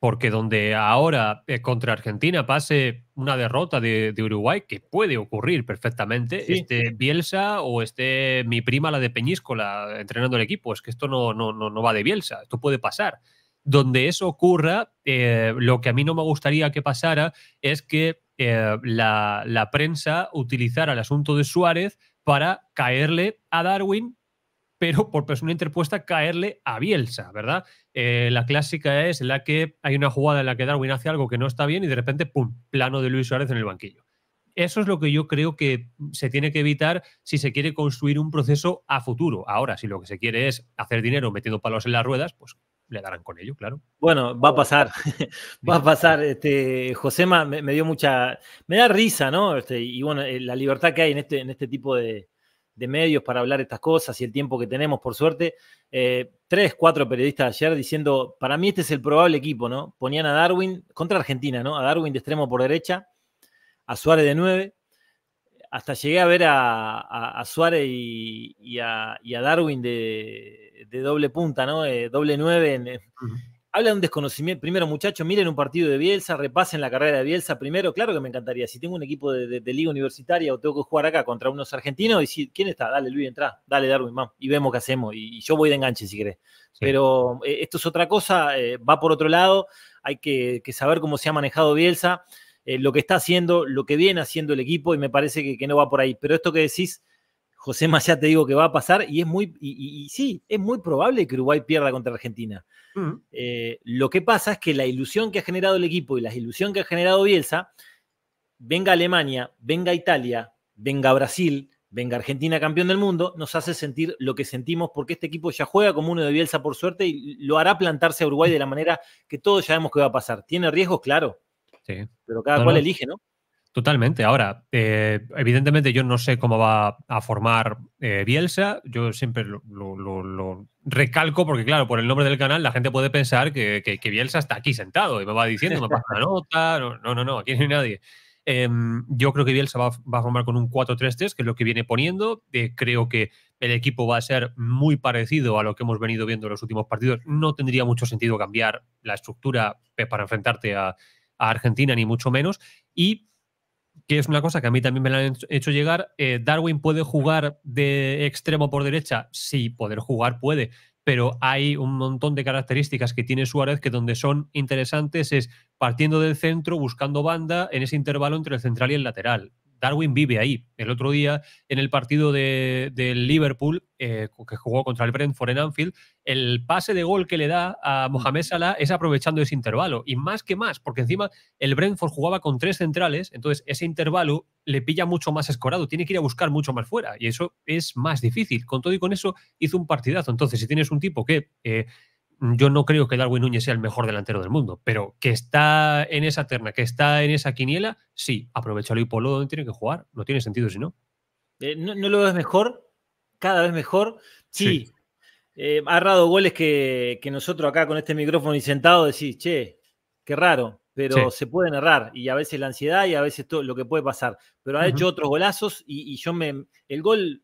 porque donde ahora eh, contra Argentina pase una derrota de, Uruguay, que puede ocurrir perfectamente, este esté Bielsa o esté mi prima, la de Peñíscola, entrenando el equipo. Es que esto no, no, va de Bielsa, esto puede pasar. Donde eso ocurra, eh, lo que a mí no me gustaría que pasara es que eh, la, la prensa utilizara el asunto de Suárez para caerle a Darwin pero por persona interpuesta caerle a Bielsa, ¿verdad? Eh, la clásica es la que hay una jugada en la que Darwin hace algo que no está bien y de repente, ¡pum!, plano de Luis Suárez en el banquillo. Eso es lo que yo creo que se tiene que evitar si se quiere construir un proceso a futuro. Ahora, si lo que se quiere es hacer dinero metiendo palos en las ruedas, pues le darán con ello, claro. Bueno, va a pasar, va a pasar. Este, Josema me, dio mucha, me da risa, ¿no? Este, y bueno, eh, la libertad que hay en este, en este tipo de, de medios para hablar estas cosas y el tiempo que tenemos, por suerte. Eh, tres, cuatro periodistas ayer diciendo, para mí este es el probable equipo, ¿no? Ponían a Darwin, contra Argentina, ¿no? A Darwin de extremo por derecha, a Suárez de nueve. Hasta llegué a ver a, Suárez y, a, Darwin de, doble punta, ¿no? Eh, doble nueve en, habla de un desconocimiento. Primero, muchachos, miren un partido de Bielsa, repasen la carrera de Bielsa primero. Claro que me encantaría. Si tengo un equipo de, liga universitaria o tengo que jugar acá contra unos argentinos, y si, ¿quién está? Dale, Luis, entra. Dale, Darwin, Y vemos qué hacemos. Y, yo voy de enganche si querés. Pero eh, esto es otra cosa. Eh, va por otro lado. Hay que, saber cómo se ha manejado Bielsa, eh, lo que está haciendo, lo que viene haciendo el equipo. Y me parece que, que no va por ahí. Pero esto que decís José ya te digo que va a pasar y es muy, y, sí, es muy probable que Uruguay pierda contra Argentina. Eh, lo que pasa es que la ilusión que ha generado el equipo y la ilusión que ha generado Bielsa, venga Alemania, venga Italia, venga Brasil, venga Argentina campeón del mundo, nos hace sentir lo que sentimos porque este equipo ya juega como uno de Bielsa por suerte y lo hará plantarse a Uruguay de la manera que todos ya vemos que va a pasar. ¿Tiene riesgos? Claro. Pero cada cual elige, ¿no? Totalmente. Ahora, eh, evidentemente yo no sé cómo va a formar eh, Bielsa. Yo siempre lo, recalco porque, claro, por el nombre del canal la gente puede pensar que, Bielsa está aquí sentado y me va diciendo, me pasa la nota. No, no, no, aquí no hay nadie. Em, yo creo que Bielsa va, a formar con un 4-3-3, que es lo que viene poniendo. Eh, creo que el equipo va a ser muy parecido a lo que hemos venido viendo en los últimos partidos. No tendría mucho sentido cambiar la estructura para enfrentarte a, a Argentina, ni mucho menos. Y que es una cosa que a mí también me la han hecho llegar. Eh, Darwin puede jugar de extremo por derecha, sí, poder jugar puede, pero hay un montón de características que tiene Suárez que donde son interesantes es partiendo del centro, buscando banda en ese intervalo entre el central y el lateral. Darwin vive ahí. El otro día, en el partido del Liverpool, eh, que jugó contra el Brentford en Anfield, el pase de gol que le da a mm. Mohamed Salah es aprovechando ese intervalo. Y más que más, porque encima el Brentford jugaba con tres centrales, entonces ese intervalo le pilla mucho más escorado, tiene que ir a buscar mucho más fuera. Y eso es más difícil. Con todo y con eso hizo un partidazo. Entonces, si tienes un tipo que eh, Mm, yo no creo que Darwin Núñez sea el mejor delantero del mundo, pero que está en esa terna, que está en esa quiniela, sí, aprovechalo y ponlo donde tiene que jugar. No tiene sentido si no. Eh, no, lo ves mejor, cada vez mejor. Sí, eh, ha errado goles que, que, nosotros acá con este micrófono y sentado decís, che, qué raro, pero se pueden errar y a veces la ansiedad y a veces todo lo que puede pasar. Pero ha hecho otros golazos y yo me. El gol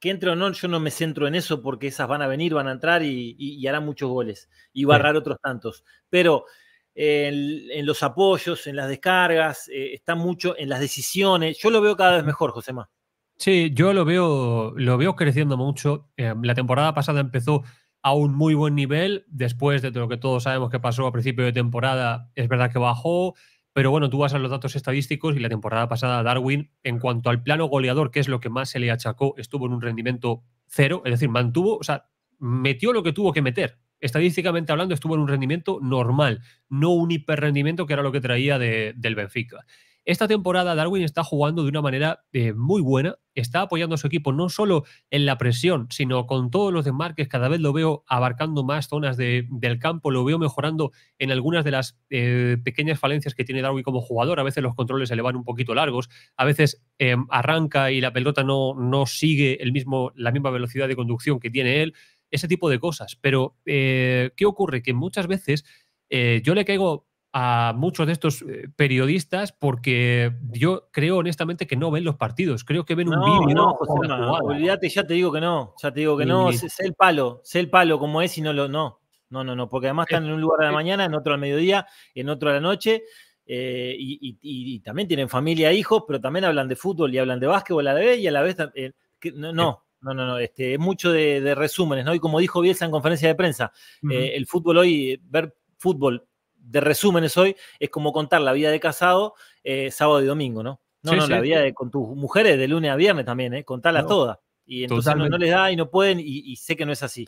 que entre o no, yo no me centro en eso porque esas van a venir, van a entrar y, harán muchos goles y barrar otros tantos. Pero en, los apoyos, en las descargas, eh, está mucho en las decisiones. Yo lo veo cada vez mejor, Josema. Sí, yo lo veo, lo veo creciendo mucho. Eh, la temporada pasada empezó a un muy buen nivel, después de lo que todos sabemos que pasó a principio de temporada, es verdad que bajó, pero bueno, tú vas a los datos estadísticos y la temporada pasada Darwin, en cuanto al plano goleador, que es lo que más se le achacó, estuvo en un rendimiento cero, es decir, mantuvo, o sea, metió lo que tuvo que meter. Estadísticamente hablando, estuvo en un rendimiento normal, no un hiperrendimiento que era lo que traía del Benfica. Esta temporada Darwin está jugando de una manera eh, muy buena, está apoyando a su equipo no solo en la presión, sino con todos los desmarques, cada vez lo veo abarcando más zonas del campo, lo veo mejorando en algunas de las eh, pequeñas falencias que tiene Darwin como jugador, a veces los controles se le van un poquito largos, a veces eh, arranca y la pelota no, no sigue el mismo, la misma velocidad de conducción que tiene él, ese tipo de cosas. Pero, ¿qué ocurre? Que muchas veces yo le caigo a muchos de estos eh, periodistas porque yo creo honestamente que no ven los partidos, creo que ven un vídeo. No, olvídate, ya te digo que no, ya te digo que no, sé, el palo, sé el palo como es y no lo, no, no, no, no, porque además eh, están en un lugar a la eh. mañana, en otro al mediodía, en otro a la noche. y, también tienen familia, e hijos, pero también hablan de fútbol y hablan de básquetbol a la vez y a la vez no, no, no, no, este, es mucho de, resúmenes, ¿no? Y como dijo Bielsa en conferencia de prensa, el fútbol hoy, ver fútbol de resúmenes hoy, es como contar la vida de casado eh, sábado y domingo, ¿no? No, no, la vida con tus mujeres de lunes a viernes también, ¿eh? Contarla toda. Y entonces no, les da y no pueden, y, sé que no es así.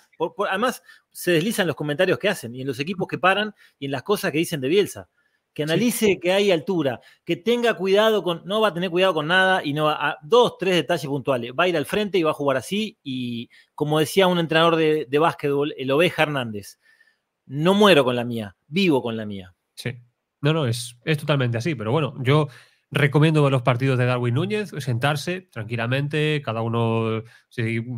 además, se deslizan los comentarios que hacen y en los equipos que paran y en las cosas que dicen de Bielsa. Que analice que hay altura, que tenga cuidado con. No va a tener cuidado con nada y no va a. Dos, tres detalles puntuales. Va a ir al frente y va a jugar así. Y como decía un entrenador de, de básquetbol, el Oveja Hernández, no muero con la mía, vivo con la mía. Sí. No, no, es, es totalmente así, pero bueno, yo recomiendo los partidos de Darwin Núñez, sentarse tranquilamente, cada uno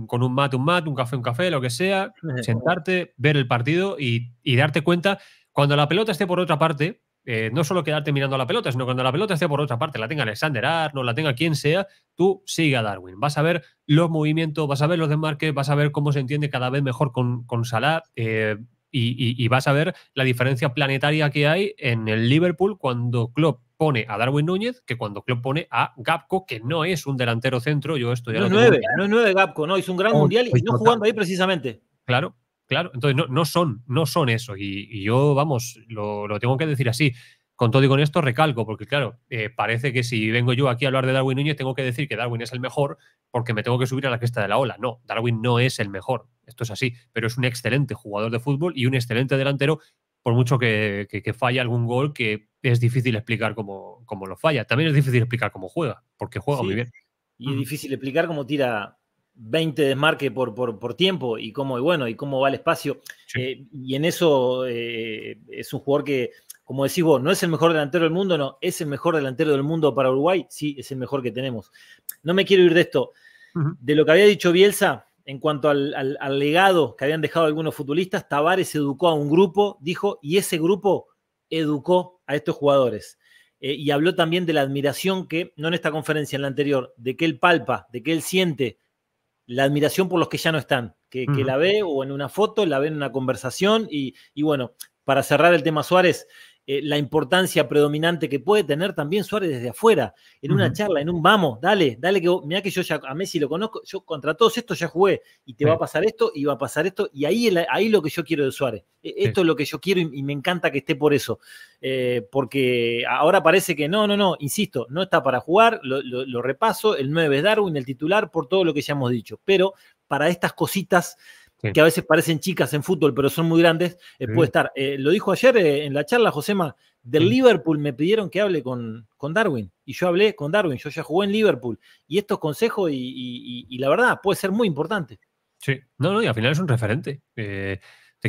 con un mate, un mate, un café, un café, lo que sea, sentarte, ver el partido y, darte cuenta cuando la pelota esté por otra parte, eh, no solo quedarte mirando la pelota, sino cuando la pelota esté por otra parte, la tenga Alexander Arnold, la tenga quien sea, tú sigue a Darwin. Vas a ver los movimientos, vas a ver los desmarques, vas a ver cómo se entiende cada vez mejor con, con Salah. Eh, y, vas a ver la diferencia planetaria que hay en el Liverpool cuando Klopp pone a Darwin Núñez que cuando Klopp pone a Gapco, que no es un delantero centro. Yo estoy no, nueve, no es nueve Gapco, no, es un gran mundial y pues no jugando ahí precisamente. Claro, Claro, entonces no, son, no son eso. Y, yo, vamos, lo, lo, tengo que decir así. Con todo y con esto recalco, porque claro, eh, parece que si vengo yo aquí a hablar de Darwin Núñez, tengo que decir que Darwin es el mejor porque me tengo que subir a la cresta de la ola. No, Darwin no es el mejor, esto es así, pero es un excelente jugador de fútbol y un excelente delantero, por mucho que, que, falle algún gol que es difícil explicar cómo, lo falla. También es difícil explicar cómo juega, porque juega muy bien. Y es mm. difícil explicar cómo tira 20 desmarques por, por, tiempo y cómo, y bueno, y cómo va el espacio. Eh, y en eso eh, es un jugador que como decís vos, no es el mejor delantero del mundo, no, es el mejor delantero del mundo para Uruguay, sí, es el mejor que tenemos. No me quiero ir de esto. De lo que había dicho Bielsa en cuanto al, legado que habían dejado algunos futbolistas, Tavares educó a un grupo, dijo, y ese grupo educó a estos jugadores. Eh, y habló también de la admiración que, no en esta conferencia, en la anterior, de que él palpa, de que él siente la admiración por los que ya no están, que, la ve o en una foto, la ve en una conversación. y bueno, para cerrar el tema Suárez, eh, la importancia predominante que puede tener también Suárez desde afuera, en una charla, en un vamos, dale, dale que mira que yo ya a Messi lo conozco, yo contra todos estos ya jugué y te va a pasar esto y va a pasar esto y ahí ahí lo que yo quiero de Suárez, e, esto es lo que yo quiero y, me encanta que esté por eso, eh, porque ahora parece que no, no, no, insisto, no está para jugar, lo, lo repaso, el 9 es Darwin, el titular por todo lo que ya hemos dicho, pero para estas cositas que a veces parecen chicas en fútbol, pero son muy grandes, eh, puede estar. Eh, lo dijo ayer eh, en la charla, Josema, del Liverpool me pidieron que hable con, con, Darwin, y yo hablé con Darwin, yo ya jugué en Liverpool, y estos consejos, y, y la verdad, puede ser muy importante. Sí, no, no, y al final es un referente. te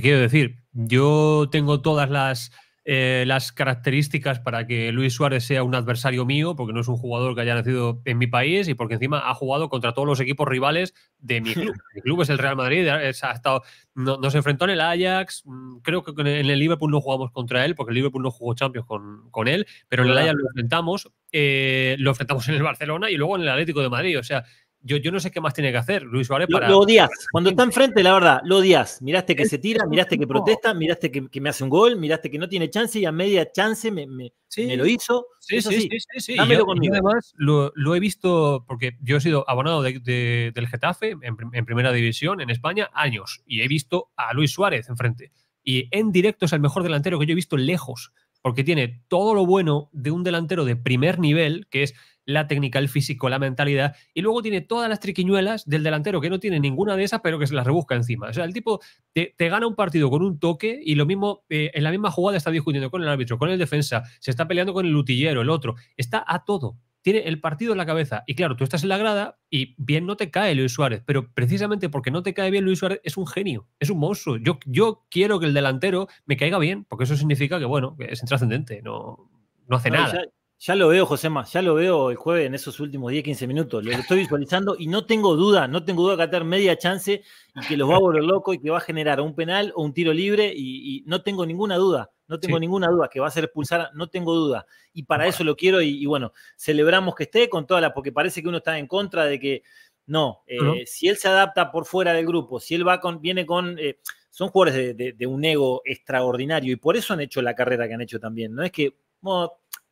quiero decir, yo tengo todas las eh, las características para que Luis Suárez sea un adversario mío, porque no es un jugador que haya nacido en mi país y porque encima ha jugado contra todos los equipos rivales de mi club. mi club es el Real Madrid, ha estado, nos enfrentó en el Ajax, mm, creo que en el Liverpool no jugamos contra él, porque el Liverpool no jugó Champions con, con él, pero en el Ajax lo enfrentamos, eh, lo enfrentamos en el Barcelona y luego en el Atlético de Madrid, o sea, yo, no sé qué más tiene que hacer Luis Suárez para... Lo, odias. Cuando está enfrente, la verdad, lo odias. Miraste que se tira, miraste que protesta, miraste que, me hace un gol, miraste que no tiene chance y a media chance me, lo hizo. Sí, sí, sí, sí, además lo, he visto porque yo he sido abonado del Getafe en, en, primera división en España años y he visto a Luis Suárez enfrente. Y en directo es el mejor delantero que yo he visto lejos, porque tiene todo lo bueno de un delantero de primer nivel, que es la técnica, el físico, la mentalidad, y luego tiene todas las triquiñuelas del delantero, que no tiene ninguna de esas, pero que se las rebusca encima. O sea, el tipo te, gana un partido con un toque y lo mismo, eh, en la misma jugada está discutiendo con el árbitro, con el defensa, se está peleando con el lutillero, el otro, está a todo. Tiene el partido en la cabeza. Y claro, tú estás en la grada y bien no te cae Luis Suárez, pero precisamente porque no te cae bien Luis Suárez es un genio, es un monstruo. Yo, yo quiero que el delantero me caiga bien, porque eso significa que, bueno, es intrascendente, no, no hace nada. Ya lo veo, José Josema, ya lo veo el jueves en esos últimos 10, 15 minutos. Lo estoy visualizando y no tengo duda, no tengo duda que va a tener media chance y que los va a volver locos y que va a generar un penal o un tiro libre y, no tengo ninguna duda, no tengo ninguna duda que va a ser expulsada. no tengo duda. Y para eso lo quiero y, bueno, celebramos que esté con todas las... porque parece que uno está en contra de que, no, eh, si él se adapta por fuera del grupo, si él va con, viene con... Eh, son jugadores de, un ego extraordinario y por eso han hecho la carrera que han hecho también. No es que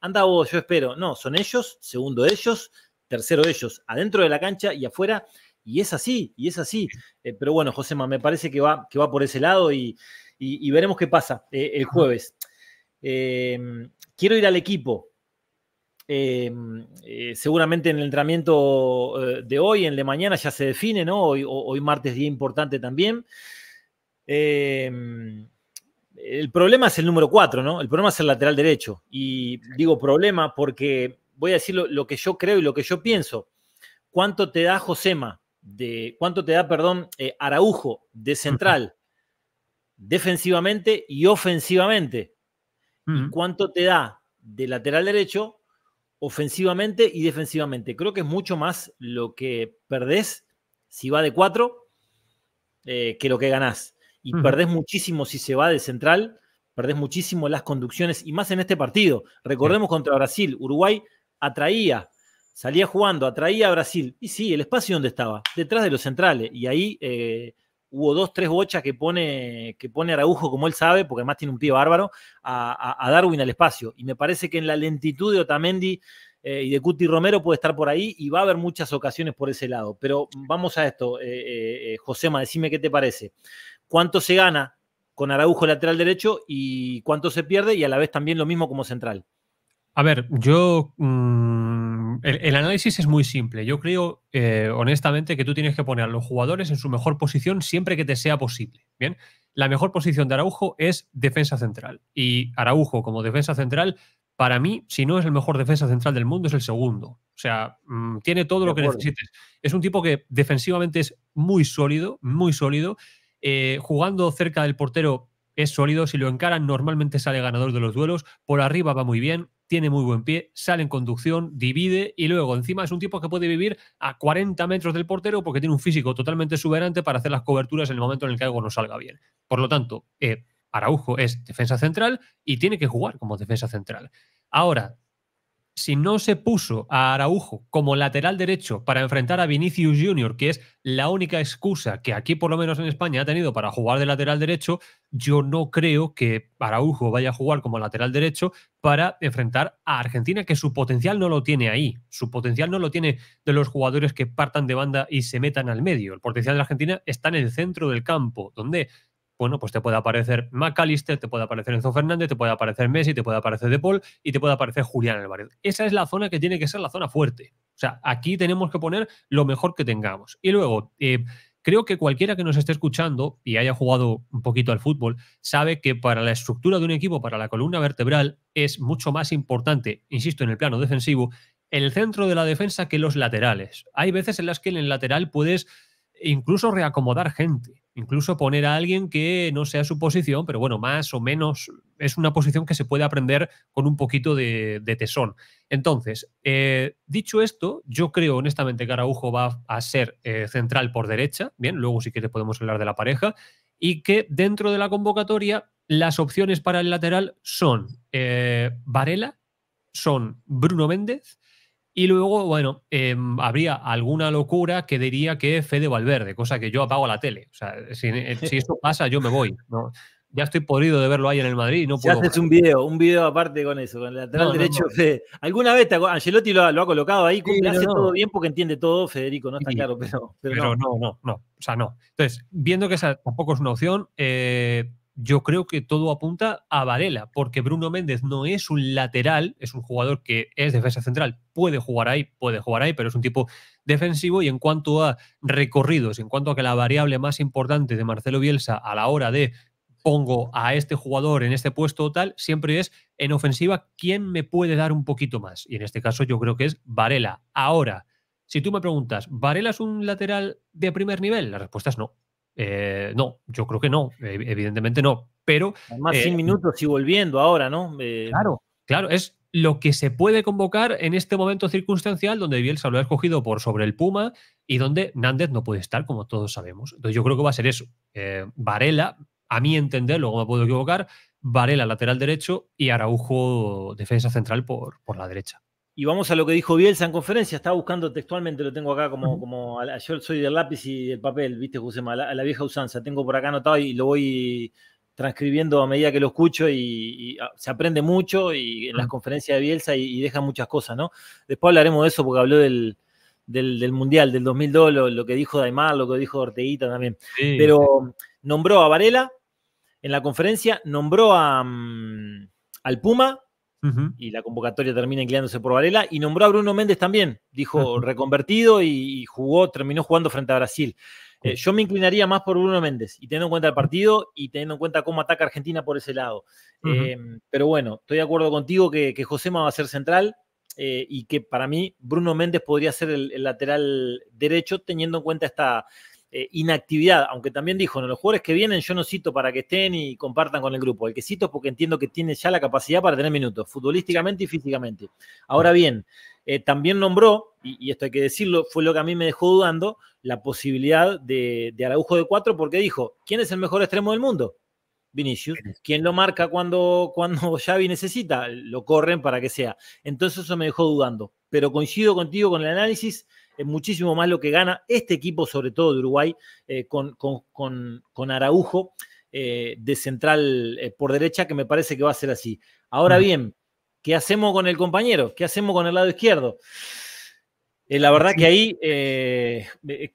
anda vos, yo espero. No, son ellos, segundo ellos, tercero ellos, adentro de la cancha y afuera. Y es así, y es así. Eh, pero bueno, Josema, me parece que va, que va por ese lado y, veremos qué pasa eh, el jueves. Eh, quiero ir al equipo. seguramente en el entrenamiento de hoy, en el de mañana, ya se define, ¿no? Hoy, hoy martes, día importante también. Eh, el problema es el número 4, ¿no? El problema es el lateral derecho. Y digo problema porque voy a decir lo, que yo creo y lo que yo pienso. ¿Cuánto te da Josema? De, ¿Cuánto te da, perdón, eh, Araujo de central? Defensivamente y ofensivamente. ¿Y cuánto te da de lateral derecho? Ofensivamente y defensivamente. Creo que es mucho más lo que perdés si va de 4 eh, que lo que ganás y perdés muchísimo si se va de central, perdés muchísimo las conducciones y más en este partido. Recordemos contra Brasil, Uruguay atraía, salía jugando, atraía a Brasil. Y sí, el espacio donde estaba, detrás de los centrales. Y ahí eh, hubo dos, tres bochas que pone, que pone Araujo, como él sabe, porque además tiene un pie bárbaro, a, Darwin al espacio. Y me parece que en la lentitud de Otamendi eh, y de Cuti Romero puede estar por ahí y va a haber muchas ocasiones por ese lado. Pero vamos a esto, eh, eh Josema, decime qué te parece cuánto se gana con Araujo lateral derecho y cuánto se pierde y a la vez también lo mismo como central. A ver, yo... Mm, el, análisis es muy simple. Yo creo, eh, honestamente, que tú tienes que poner a los jugadores en su mejor posición siempre que te sea posible. Bien, la mejor posición de Araujo es defensa central. Y Araujo como defensa central, para mí, si no es el mejor defensa central del mundo, es el segundo. O sea, mm, tiene todo lo que necesites. Es un tipo que defensivamente es muy sólido, muy sólido. Eh, jugando cerca del portero es sólido, si lo encaran normalmente sale ganador de los duelos, por arriba va muy bien, tiene muy buen pie, sale en conducción, divide y luego encima es un tipo que puede vivir a 40 metros del portero porque tiene un físico totalmente exuberante para hacer las coberturas en el momento en el que algo no salga bien. Por lo tanto, eh, Araujo es defensa central y tiene que jugar como defensa central. Ahora, si no se puso a Araujo como lateral derecho para enfrentar a Vinicius Junior, que es la única excusa que aquí, por lo menos en España, ha tenido para jugar de lateral derecho, yo no creo que Araujo vaya a jugar como lateral derecho para enfrentar a Argentina, que su potencial no lo tiene ahí. Su potencial no lo tiene de los jugadores que partan de banda y se metan al medio. El potencial de Argentina está en el centro del campo, donde bueno, pues te puede aparecer McAllister, te puede aparecer Enzo Fernández, te puede aparecer Messi, te puede aparecer De Paul y te puede aparecer Julián Álvarez. Esa es la zona que tiene que ser la zona fuerte. O sea, aquí tenemos que poner lo mejor que tengamos. Y luego, eh, creo que cualquiera que nos esté escuchando y haya jugado un poquito al fútbol, sabe que para la estructura de un equipo, para la columna vertebral, es mucho más importante, insisto, en el plano defensivo, el centro de la defensa que los laterales. Hay veces en las que en el lateral puedes incluso reacomodar gente, incluso poner a alguien que no sea su posición, pero bueno, más o menos es una posición que se puede aprender con un poquito de, tesón. Entonces, eh, dicho esto, yo creo honestamente que Araujo va a ser eh, central por derecha, bien, luego si quieres podemos hablar de la pareja, y que dentro de la convocatoria las opciones para el lateral son eh, Varela, son Bruno Méndez, y luego, bueno, em, habría alguna locura que diría que Fede Valverde, cosa que yo apago la tele. O sea, si, eh, eso pasa, yo me voy. ¿no? Ya estoy podrido de verlo ahí en el Madrid. No puedo un video, un video aparte con eso, con el lateral derecho. Alguna vez Angelotti lo ha, colocado ahí, cumple, hace todo bien porque entiende todo, Federico, no está claro, pero, pero, no. no. no, O sea, no. Entonces, viendo que esa tampoco es una opción, eh, yo creo que todo apunta a Varela, porque Bruno Méndez no es un lateral, es un jugador que es defensa central, puede jugar ahí, puede jugar ahí, pero es un tipo defensivo y en cuanto a recorridos, en cuanto a que la variable más importante de Marcelo Bielsa a la hora de pongo a este jugador en este puesto o tal, siempre es en ofensiva quién me puede dar un poquito más. Y en este caso yo creo que es Varela. Ahora, si tú me preguntas, ¿Varela es un lateral de primer nivel? La respuesta es no. Eh, no, yo creo que no, evidentemente no, pero... Más 100 eh, mm. minutos y volviendo ahora, ¿no? Eh, claro, claro, es lo que se puede convocar en este momento circunstancial donde Bielsa lo ha escogido por sobre el Puma y donde Nández no puede estar, como todos sabemos. Entonces yo creo que va a ser eso. Varela, a mi entender, luego me puedo equivocar, Varela lateral derecho y Araujo defensa central por, por la derecha. Y vamos a lo que dijo Bielsa en conferencia, estaba buscando textualmente, lo tengo acá como, como yo soy del lápiz y del papel, viste, José, a la, vieja usanza, tengo por acá anotado y lo voy transcribiendo a medida que lo escucho y, ah, se aprende mucho y en las mm. conferencias de Bielsa y, deja muchas cosas, ¿no? Después hablaremos de eso porque habló del, Mundial del 2002, lo, que dijo Daimar, lo que dijo Orteguita también. Pero nombró a Varela en la conferencia, nombró a, mm, al Puma y la convocatoria termina inclinándose por Varela. Y nombró a Bruno Méndez también, dijo reconvertido y jugó, terminó jugando frente a Brasil. Eh, yo me inclinaría más por Bruno Méndez, y teniendo en cuenta el partido y teniendo en cuenta cómo ataca Argentina por ese lado. Em, pero bueno, estoy de acuerdo contigo que, que Josema va a ser central eh, y que para mí Bruno Méndez podría ser el, lateral derecho, teniendo en cuenta esta, eh, inactividad, aunque también dijo, los jugadores que vienen yo no cito para que estén y compartan con el grupo, el que cito es porque entiendo que tiene ya la capacidad para tener minutos, futbolísticamente y físicamente. Ahora bien, eh, también nombró, y, esto hay que decirlo, fue lo que a mí me dejó dudando, la posibilidad de, de Araujo de cuatro, porque dijo, ¿quién es el mejor extremo del mundo? Vinicius. ¿Quién lo marca cuando, cuando Xavi necesita? Lo corren para que sea. Entonces eso me dejó dudando. Pero coincido contigo con el análisis es muchísimo más lo que gana este equipo, sobre todo de Uruguay, eh, con, con, Araujo eh, de central eh, por derecha, que me parece que va a ser así. Ahora mm. bien, ¿qué hacemos con el compañero? ¿Qué hacemos con el lado izquierdo? la verdad que ahí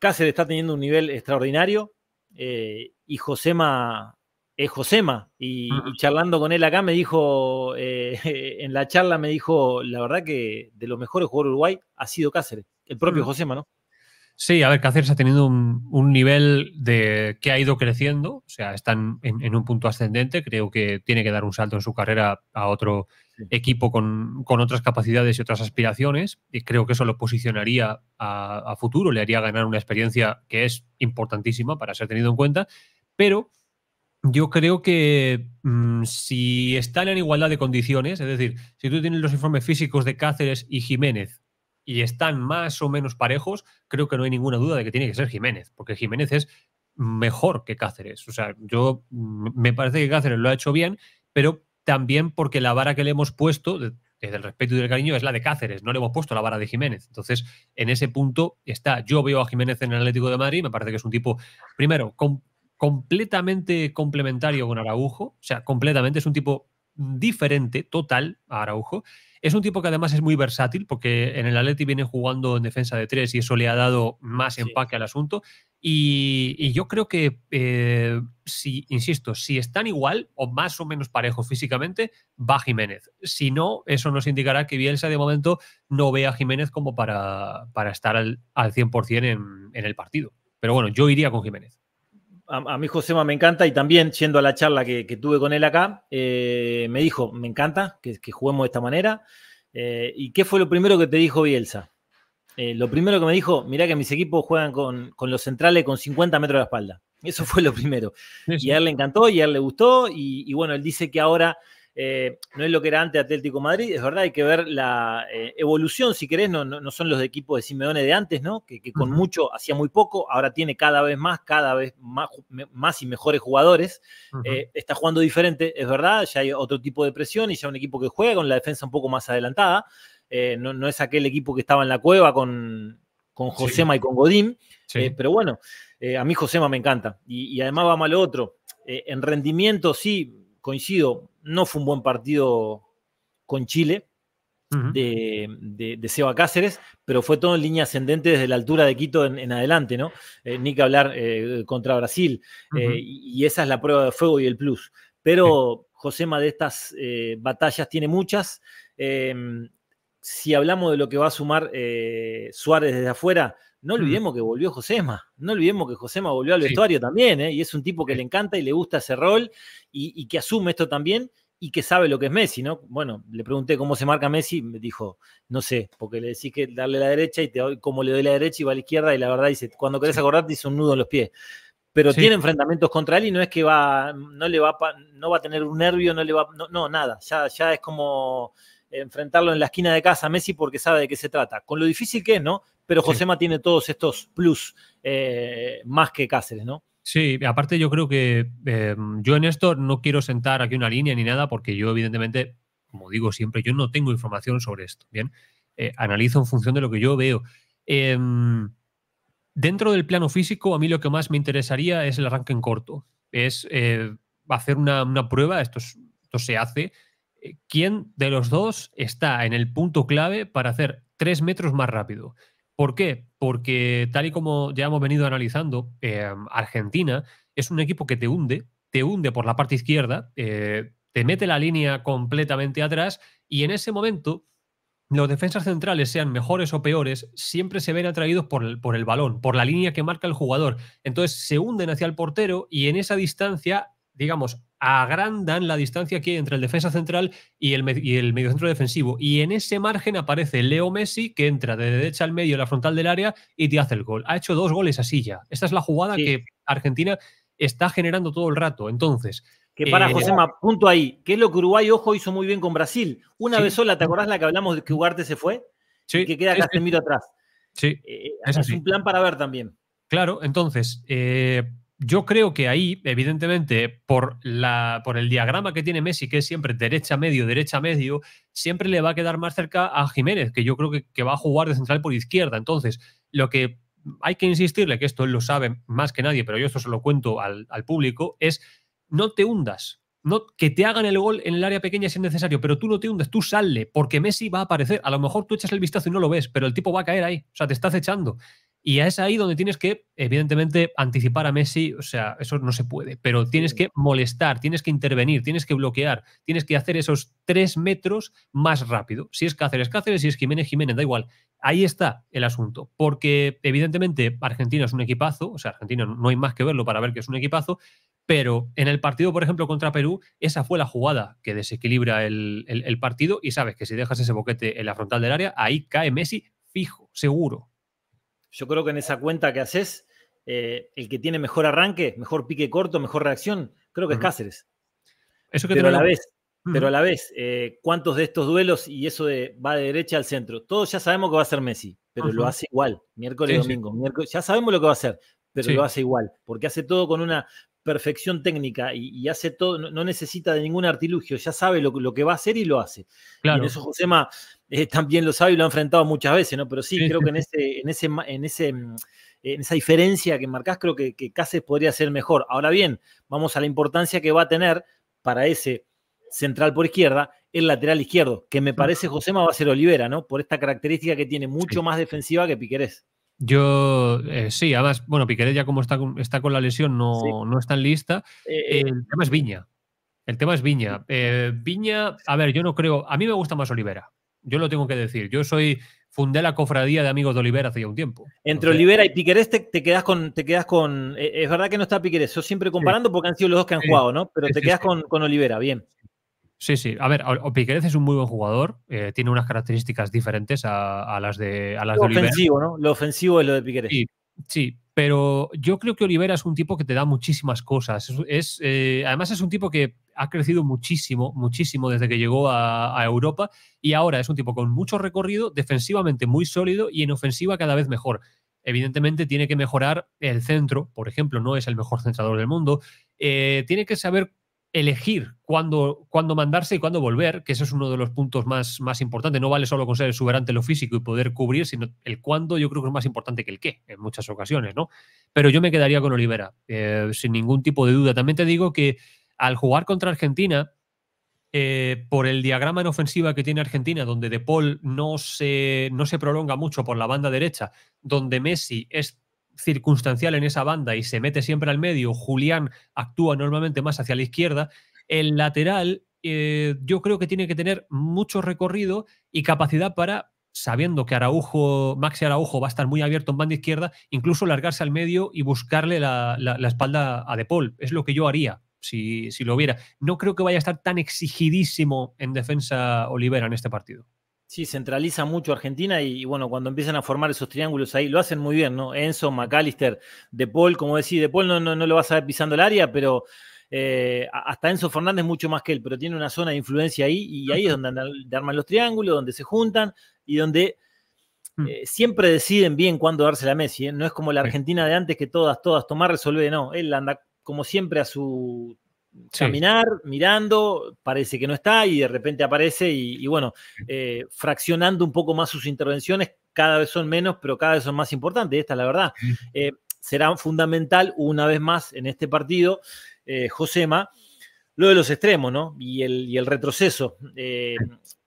Cáceres está teniendo un nivel extraordinario y Josema es Josema. Y, charlando con él acá me dijo, en la charla me dijo, la verdad que de los mejores jugadores de Uruguay ha sido Cáceres el propio mm. José ¿no? Sí, a ver, Cáceres ha tenido un, nivel de que ha ido creciendo, o sea, están en, un punto ascendente, creo que tiene que dar un salto en su carrera a otro equipo con, otras capacidades y otras aspiraciones, y creo que eso lo posicionaría a, futuro, le haría ganar una experiencia que es importantísima para ser tenido en cuenta, pero yo creo que mm, si están en igualdad de condiciones, es decir, si tú tienes los informes físicos de Cáceres y Jiménez y están más o menos parejos, creo que no hay ninguna duda de que tiene que ser Jiménez, porque Jiménez es mejor que Cáceres. O sea, yo me parece que Cáceres lo ha hecho bien, pero también porque la vara que le hemos puesto, desde el respeto y del cariño, es la de Cáceres, no le hemos puesto la vara de Jiménez. Entonces, en ese punto está, yo veo a Jiménez en el Atlético de Madrid, me parece que es un tipo, primero, completamente complementario con Araujo, o sea, completamente es un tipo diferente, total a Araujo, es un tipo que además es muy versátil porque en el Atleti viene jugando en defensa de tres y eso le ha dado más empaque al asunto. Y, yo creo que, eh, si, insisto, si están igual o más o menos parejos físicamente, va Jiménez. Si no, eso nos indicará que Bielsa de momento no ve a Jiménez como para, para estar al, al 100% en el partido. Pero bueno, yo iría con Jiménez a, mí Josema me encanta y también yendo a la charla que, tuve con él acá, eh, me dijo, me encanta que, juguemos de esta manera. Eh, ¿Y qué fue lo primero que te dijo Bielsa? Eh, lo primero que me dijo, mirá que mis equipos juegan con, los centrales con 50 metros de espalda. Eso fue lo primero. Y a él le encantó y a él le gustó. y bueno, él dice que ahora eh, no es lo que era antes Atlético Madrid, es verdad, hay que ver la eh, evolución, si querés, no, no, son los de equipos de Simeone de antes, ¿no? Que, con mucho hacía muy poco, ahora tiene cada vez más, cada vez más, y mejores jugadores, eh, está jugando diferente, es verdad, ya hay otro tipo de presión y ya un equipo que juega con la defensa un poco más adelantada, no, es aquel equipo que estaba en la cueva con, con Josema y con Godín, pero bueno, a mí Josema me encanta y, además va mal otro. en rendimiento, sí, coincido, no fue un buen partido con Chile de, Seba Cáceres, pero fue todo en línea ascendente desde la altura de Quito en, adelante, ¿no? Eh, ni que hablar eh, contra Brasil, eh, y esa es la prueba de fuego y el plus. Pero Josema de estas batallas tiene muchas. si hablamos de lo que va a sumar Suárez desde afuera, no mm. olvidemos que volvió Josema, no olvidemos que Josema volvió al vestuario también, ¿eh? y es un tipo que le encanta y le gusta ese rol y, que asume esto también y que sabe lo que es Messi, ¿no? Bueno, le pregunté cómo se marca Messi, me dijo, no sé, porque le decís que darle la derecha y te como le doy la derecha y va a la izquierda y la verdad dice, cuando querés acordarte dice un nudo en los pies. Pero tiene enfrentamientos contra él y no es que va, no le va, no va a tener un nervio, no le va, no, no nada, ya, ya es como enfrentarlo en la esquina de casa a Messi porque sabe de qué se trata. Con lo difícil que es, ¿no? pero Josema tiene todos estos plus eh, más que Cáceres, ¿no? Sí, aparte yo creo que em, yo en esto no quiero sentar aquí una línea ni nada porque yo evidentemente, como digo siempre, yo no tengo información sobre esto, ¿bien? Eh, analizo en función de lo que yo veo. Em, dentro del plano físico, a mí lo que más me interesaría es el arranque en corto, es eh, hacer una, prueba, esto, esto, se hace, quién de los dos está en el punto clave para hacer tres metros más rápido. ¿Por qué? Porque tal y como ya hemos venido analizando, eh, Argentina es un equipo que te hunde, te hunde por la parte izquierda, eh, te mete la línea completamente atrás y en ese momento los defensas centrales, sean mejores o peores, siempre se ven atraídos por por el, balón, por la línea que marca el jugador. Entonces se hunden hacia el portero y en esa distancia, digamos, agrandan la distancia que hay entre el defensa central y el, y el mediocentro defensivo. Y en ese margen aparece Leo Messi, que entra de derecha al medio, la frontal del área, y te hace el gol. Ha hecho dos goles así ya. Esta es la jugada que Argentina está generando todo el rato. Entonces. Que para eh, Josema, punto ahí. ¿Qué es lo que Uruguay, ojo, hizo muy bien con Brasil? Una vez sola, ¿te acordás la que hablamos de que Ugarte se fue? Sí. Y que queda Casemiro atrás. Sí. Eh, es, un plan para ver también. Claro, entonces. Eh, yo creo que ahí, evidentemente, por, la, por el diagrama que tiene Messi, que es siempre derecha medio, derecha medio, siempre le va a quedar más cerca a Jiménez, que yo creo que, que va a jugar de central por izquierda. Entonces, lo que hay que insistirle, que esto él lo sabe más que nadie, pero yo esto se lo cuento al, público, es no te hundas. No, que te hagan el gol en el área pequeña si es necesario, pero tú no te hundas, tú sale, porque Messi va a aparecer. A lo mejor tú echas el vistazo y no lo ves, pero el tipo va a caer ahí. O sea, te estás echando. Y es ahí donde tienes que, evidentemente, anticipar a Messi, o sea, eso no se puede, pero tienes que molestar, tienes que intervenir, tienes que bloquear, tienes que hacer esos tres metros más rápido. Si es Cáceres, Cáceres, si es Jiménez, Jiménez, da igual. Ahí está el asunto, porque evidentemente Argentina es un equipazo, o sea, Argentina no hay más que verlo para ver que es un equipazo, pero en el partido, por ejemplo, contra Perú, esa fue la jugada que desequilibra el, el partido y sabes que si dejas ese boquete en la frontal del área, ahí cae Messi fijo, seguro. Yo creo que en esa cuenta que haces, eh, el que tiene mejor arranque, mejor pique corto, mejor reacción, creo que es Cáceres. Eso pero, a la vez, pero eh, a la vez, ¿cuántos de estos duelos y eso de, va de derecha al centro? Todos ya sabemos que va a ser Messi, pero lo hace igual, miércoles, y domingo, ya sabemos lo que va a hacer, pero lo hace igual, porque hace todo con una perfección técnica y, hace todo, no, necesita de ningún artilugio, ya sabe lo, que va a hacer y lo hace. Claro. Y en eso Josema eh, también lo sabe y lo ha enfrentado muchas veces, ¿no? Pero sí, creo que en ese, en ese, en mm, en esa diferencia que marcás, creo que, que Cáceres podría ser mejor. Ahora bien, vamos a la importancia que va a tener para ese central por izquierda el lateral izquierdo, que me parece Josema va a ser Olivera, ¿no? Por esta característica que tiene mucho más defensiva que Piquerés. Yo eh, sí, además, bueno, Piquerés ya como está, está con la lesión no, está en lista. Eh, el tema es Viña. El tema es Viña. Viña, a ver, yo no creo, a mí me gusta más Olivera. Yo lo tengo que decir. Yo soy fundé la cofradía de amigos de Olivera hace ya un tiempo. Entre Olivera y Piquerés te, quedas con, te quedas con. E, e, es verdad que no está Piquerés, yo siempre comparando porque han sido los dos que han jugado, ¿no? Pero te quedas con, Olivera, bien. Sí, sí. A ver, Piquerez es un muy buen jugador. Eh, tiene unas características diferentes a, las de a las lo ofensivo, ¿no? Lo ofensivo es lo de Piquerez. Sí, sí, pero yo creo que Olivera es un tipo que te da muchísimas cosas. Es, eh, además es un tipo que ha crecido muchísimo, muchísimo desde que llegó a, Europa y ahora es un tipo con mucho recorrido, defensivamente muy sólido y en ofensiva cada vez mejor. Evidentemente tiene que mejorar el centro, por ejemplo, no es el mejor centrador del mundo. Eh, tiene que saber elegir cuándo, cuándo mandarse y cuándo volver, que ese es uno de los puntos más, más importantes. No vale solo con ser exuberante lo físico y poder cubrir, sino el cuándo yo creo que es más importante que el qué en muchas ocasiones, ¿no? Pero yo me quedaría con Olivera, eh, sin ningún tipo de duda. También te digo que al jugar contra Argentina, eh, por el diagrama en ofensiva que tiene Argentina, donde De Paul no se, no se prolonga mucho por la banda derecha, donde Messi es circunstancial en esa banda y se mete siempre al medio, Julián actúa normalmente más hacia la izquierda, el lateral eh, yo creo que tiene que tener mucho recorrido y capacidad para, sabiendo que Araujo, Maxi Araujo va a estar muy abierto en banda izquierda, incluso largarse al medio y buscarle la, espalda a De Paul. Es lo que yo haría. Si, si lo hubiera. No creo que vaya a estar tan exigidísimo en defensa Olivera en este partido. Sí, centraliza mucho Argentina y, bueno, cuando empiezan a formar esos triángulos ahí, lo hacen muy bien, ¿no? Enzo, McAllister, De Paul, como decís, De Paul no, no, lo vas a ver pisando el área, pero eh, hasta Enzo Fernández mucho más que él, pero tiene una zona de influencia ahí y ahí es donde arman los triángulos, donde se juntan y donde mm. eh, siempre deciden bien cuándo darse la Messi, ¿eh? No es como la Argentina de antes que todas, todas, tomar, resolve, no. Él anda como siempre a su Caminar, mirando, parece que no está y de repente aparece y, bueno, eh, fraccionando un poco más sus intervenciones, cada vez son menos, pero cada vez son más importantes, esta la verdad. Eh, será fundamental una vez más en este partido, eh, Josema, lo de los extremos, ¿no? Y el, y el retroceso.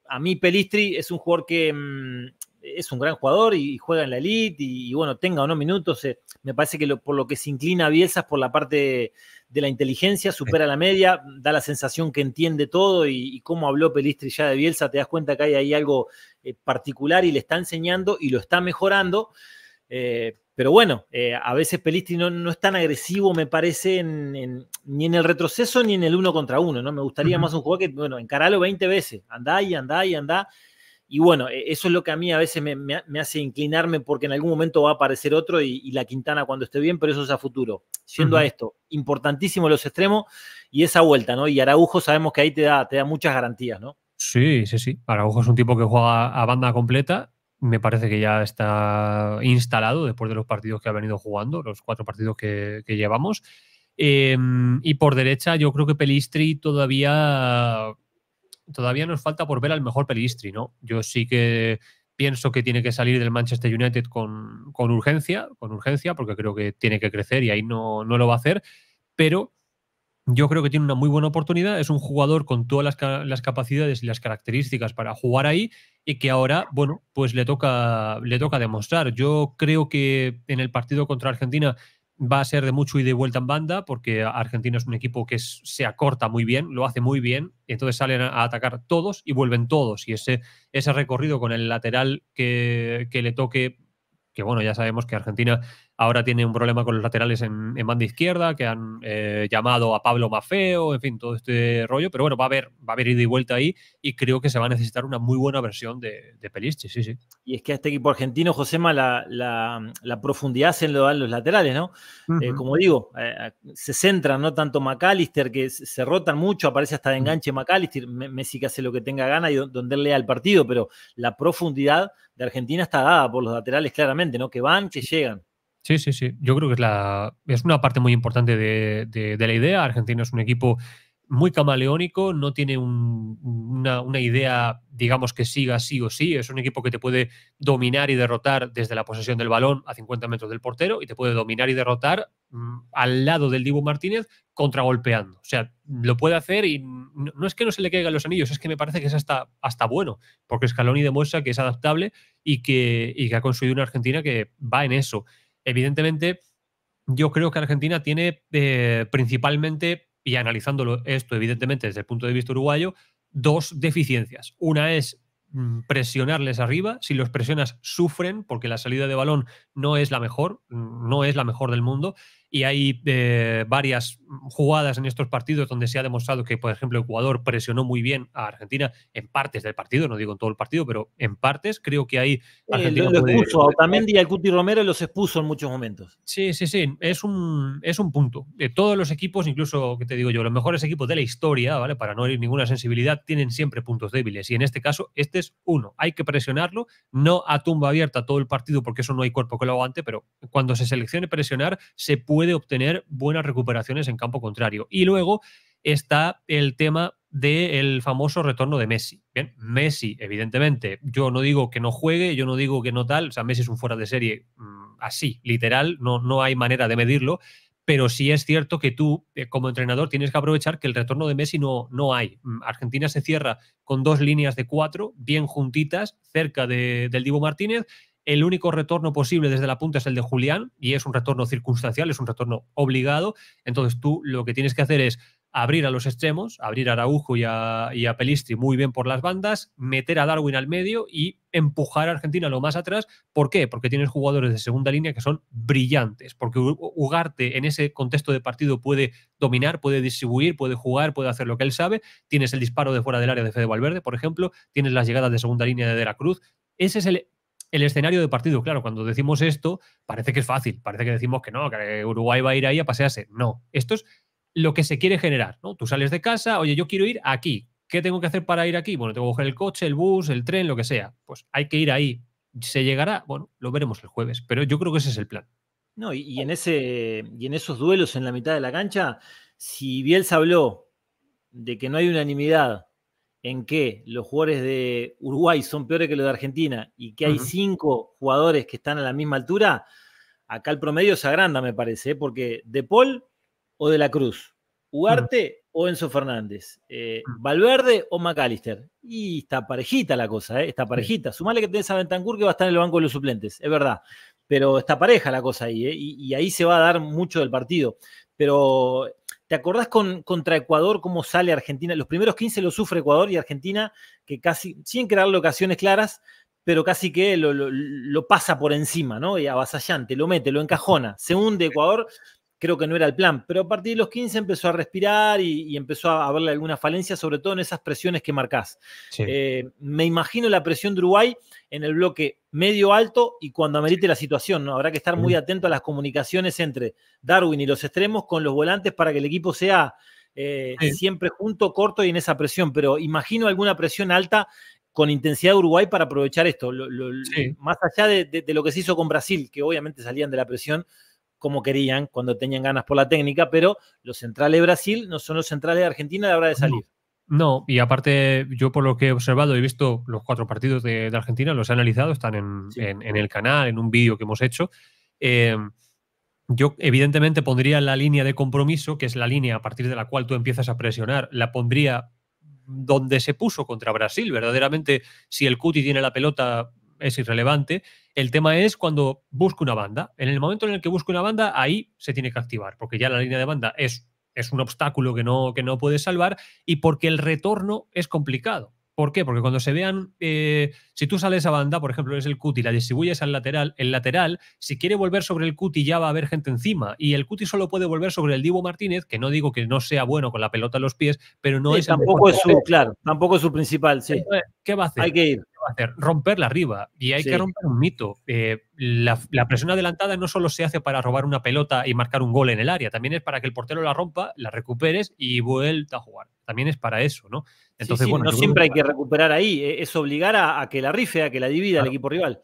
a mí Pelistri es un jugador que, mm, es un gran jugador y, juega en la elite y, bueno, tenga unos minutos, eh, me parece que por lo que se inclina Bielsa es por la parte de, la inteligencia, supera la media, da la sensación que entiende todo y, como cómo habló Pelistri ya de Bielsa, te das cuenta que hay ahí algo eh, particular y le está enseñando y lo está mejorando. Eh, pero bueno, a veces Pelistri no, es tan agresivo, me parece, ni en el retroceso ni en el uno contra uno, ¿no? Me gustaría más un jugador que, bueno, encaralo 20 veces, anda y anda y andá, y bueno, e, eso es lo que a mí a veces me, hace inclinarme porque en algún momento va a aparecer otro y, la Quintana cuando esté bien, pero eso es a futuro. Siendo a esto, importantísimo los extremos y esa vuelta, ¿no? Y Araujo sabemos que ahí te da, te da muchas garantías, ¿no? Sí, sí, sí. Araujo es un tipo que juega a banda completa. Me parece que ya está instalado después de los partidos que ha venido jugando, los cuatro partidos que, llevamos. Em, y por derecha, yo creo que Pelistri todavía todavía nos falta por ver al mejor pelistri, ¿no? Yo sí que pienso que tiene que salir del Manchester United con, con urgencia, con urgencia, porque creo que tiene que crecer y ahí no, no lo va a hacer, pero yo creo que tiene una muy buena oportunidad. Es un jugador con todas las, las, capacidades y las características para jugar ahí y que ahora, bueno, pues le toca, le toca demostrar. Yo creo que en el partido contra Argentina va a ser de mucho y de vuelta en banda, porque Argentina es un equipo que se acorta muy bien, lo hace muy bien, entonces salen a, atacar todos y vuelven todos. Y ese, ese recorrido con el lateral que, que le toque, que bueno, ya sabemos que Argentina Ahora tiene un problema con los laterales en, banda izquierda, que han eh, llamado a Pablo Mafeo, en fin, todo este rollo. Pero bueno, va a haber, va a haber ida y vuelta ahí y creo que se va a necesitar una muy buena versión de, de sí, sí. Y es que a este equipo argentino, José, la, la, profundidad se lo dan los laterales, ¿no? Eh, como digo, eh, se centra ¿no? Tanto McAllister, que se rotan mucho, aparece hasta de enganche McAllister, Messi que hace lo que tenga gana y donde lea el partido, pero la profundidad de Argentina está dada por los laterales claramente, ¿no? Que van, que llegan. Sí, sí, sí. Yo creo que es, la, es una parte muy importante de, la idea. Argentina es un equipo muy camaleónico, no tiene una, idea, digamos, que siga sí o sí. Es un equipo que te puede dominar y derrotar desde la posesión del balón a 50 metros del portero y te puede dominar y derrotar mm, al lado del Dibu Martínez contragolpeando. O sea, lo puede hacer y no, es que no se le caigan los anillos, es que me parece que es hasta, hasta bueno, porque Scaloni demuestra que es adaptable y que, y que ha construido una Argentina que va en eso. Evidentemente, yo creo que Argentina tiene eh, principalmente, y analizándolo esto evidentemente desde el punto de vista uruguayo, dos deficiencias. Una es mm, presionarles arriba. Si los presionas, sufren, porque la salida de balón no es la mejor, mm, no es la mejor del mundo y hay eh, varias jugadas en estos partidos donde se ha demostrado que, por ejemplo, Ecuador presionó muy bien a Argentina en partes del partido, no digo en todo el partido, pero en partes creo que ahí Argentina eh, lo, expuso, también y Romero los expuso en muchos momentos. Sí, sí, sí, es un, es un punto. De eh, todos los equipos, incluso, que te digo yo, los mejores equipos de la historia, ¿vale? Para no ir ninguna sensibilidad, tienen siempre puntos débiles y en este caso este es uno. Hay que presionarlo, no a tumba abierta todo el partido porque eso no hay cuerpo que lo aguante, pero cuando se seleccione presionar se puede puede obtener buenas recuperaciones en campo contrario. Y luego está el tema del famoso retorno de Messi. Bien, Messi, evidentemente, yo no digo que no juegue, yo no digo que no tal, o sea, Messi es un fuera de serie mm, así, literal, no, no hay manera de medirlo, pero sí es cierto que tú, eh, como entrenador, tienes que aprovechar que el retorno de Messi no, no hay. Mm, Argentina se cierra con dos líneas de cuatro, bien juntitas, cerca del Divo Martínez, el único retorno posible desde la punta es el de Julián y es un retorno circunstancial, es un retorno obligado. Entonces tú lo que tienes que hacer es abrir a los extremos, abrir a Araujo y a, y Pelistri muy bien por las bandas, meter a Darwin al medio y empujar a Argentina lo más atrás. ¿Por qué? Porque tienes jugadores de segunda línea que son brillantes, porque Ugarte en ese contexto de partido puede dominar, puede distribuir, puede jugar, puede hacer lo que él sabe. Tienes el disparo de fuera del área de Fede Valverde, por ejemplo, tienes las llegadas de segunda línea de Veracruz. Ese es el el escenario de partido. Claro, cuando decimos esto, parece que es fácil, parece que decimos que no, que Uruguay va a ir ahí a pasearse. No, esto es lo que se quiere generar. ¿no? Tú sales de casa, oye, yo quiero ir aquí. ¿Qué tengo que hacer para ir aquí? Bueno, tengo que coger el coche, el bus, el tren, lo que sea. Pues hay que ir ahí. ¿Se llegará? Bueno, lo veremos el jueves, pero yo creo que ese es el plan. No, y, en ese, y en esos duelos en la mitad de la cancha, si Bielsa habló de que no hay unanimidad en que los jugadores de Uruguay son peores que los de Argentina y que hay cinco jugadores que están a la misma altura, acá el promedio se agranda, me parece, ¿eh? porque De Paul o De la Cruz, Ugarte o Enzo Fernández, eh, Valverde o McAllister. Y está parejita la cosa, ¿eh? está parejita. Sumale que tenés a Bentancur que va a estar en el banco de los suplentes, es verdad. Pero está pareja la cosa ahí, y, y ahí se va a dar mucho del partido. Pero ¿Te acordás con, contra Ecuador cómo sale Argentina? Los primeros 15 lo sufre Ecuador y Argentina, que casi, sin crearle ocasiones claras, pero casi que lo, lo, pasa por encima, ¿no? Y avasallante, lo mete, lo encajona. Se hunde Ecuador creo que no era el plan, pero a partir de los 15 empezó a respirar y, empezó a haberle alguna falencia, sobre todo en esas presiones que marcás. Eh, me imagino la presión de Uruguay en el bloque medio alto y cuando amerite la situación, ¿no? Habrá que estar muy atento a las comunicaciones entre Darwin y los extremos con los volantes para que el equipo sea eh, siempre junto, corto y en esa presión, pero imagino alguna presión alta con intensidad de Uruguay para aprovechar esto, más allá de lo que se hizo con Brasil, que obviamente salían de la presión, como querían cuando tenían ganas por la técnica, pero los centrales de Brasil no son los centrales de Argentina a la hora de salir. No, y aparte, yo por lo que he observado, he visto los cuatro partidos de, Argentina, los he analizado, están en, el canal, en un vídeo que hemos hecho. Eh, yo evidentemente pondría la línea de compromiso, que es la línea a partir de la cual tú empiezas a presionar, la pondría donde se puso contra Brasil. Verdaderamente, si el Cuti tiene la pelota es irrelevante. El tema es cuando busco una banda. En el momento en el que busco una banda, ahí se tiene que activar, porque ya la línea de banda es, es un obstáculo que no, que no puedes salvar y porque el retorno es complicado. ¿Por qué? Porque cuando se vean, eh, si tú sales a banda, por ejemplo, es el cuti, la distribuyes al lateral, el lateral, si quiere volver sobre el cuti ya va a haber gente encima y el cuti solo puede volver sobre el Divo Martínez, que no digo que no sea bueno con la pelota a los pies, pero no es tampoco es su, claro, tampoco es su principal, sí. ¿Qué va a hacer? Hay que ir hacer, romper la arriba. Y hay que romper un mito. Eh, la, presión adelantada no solo se hace para robar una pelota y marcar un gol en el área, también es para que el portero la rompa, la recuperes y vuelta a jugar. También es para eso, ¿no? Entonces, bueno, no siempre hay que recuperar ahí, e-, es obligar a, que la rife, a que la divida el equipo rival.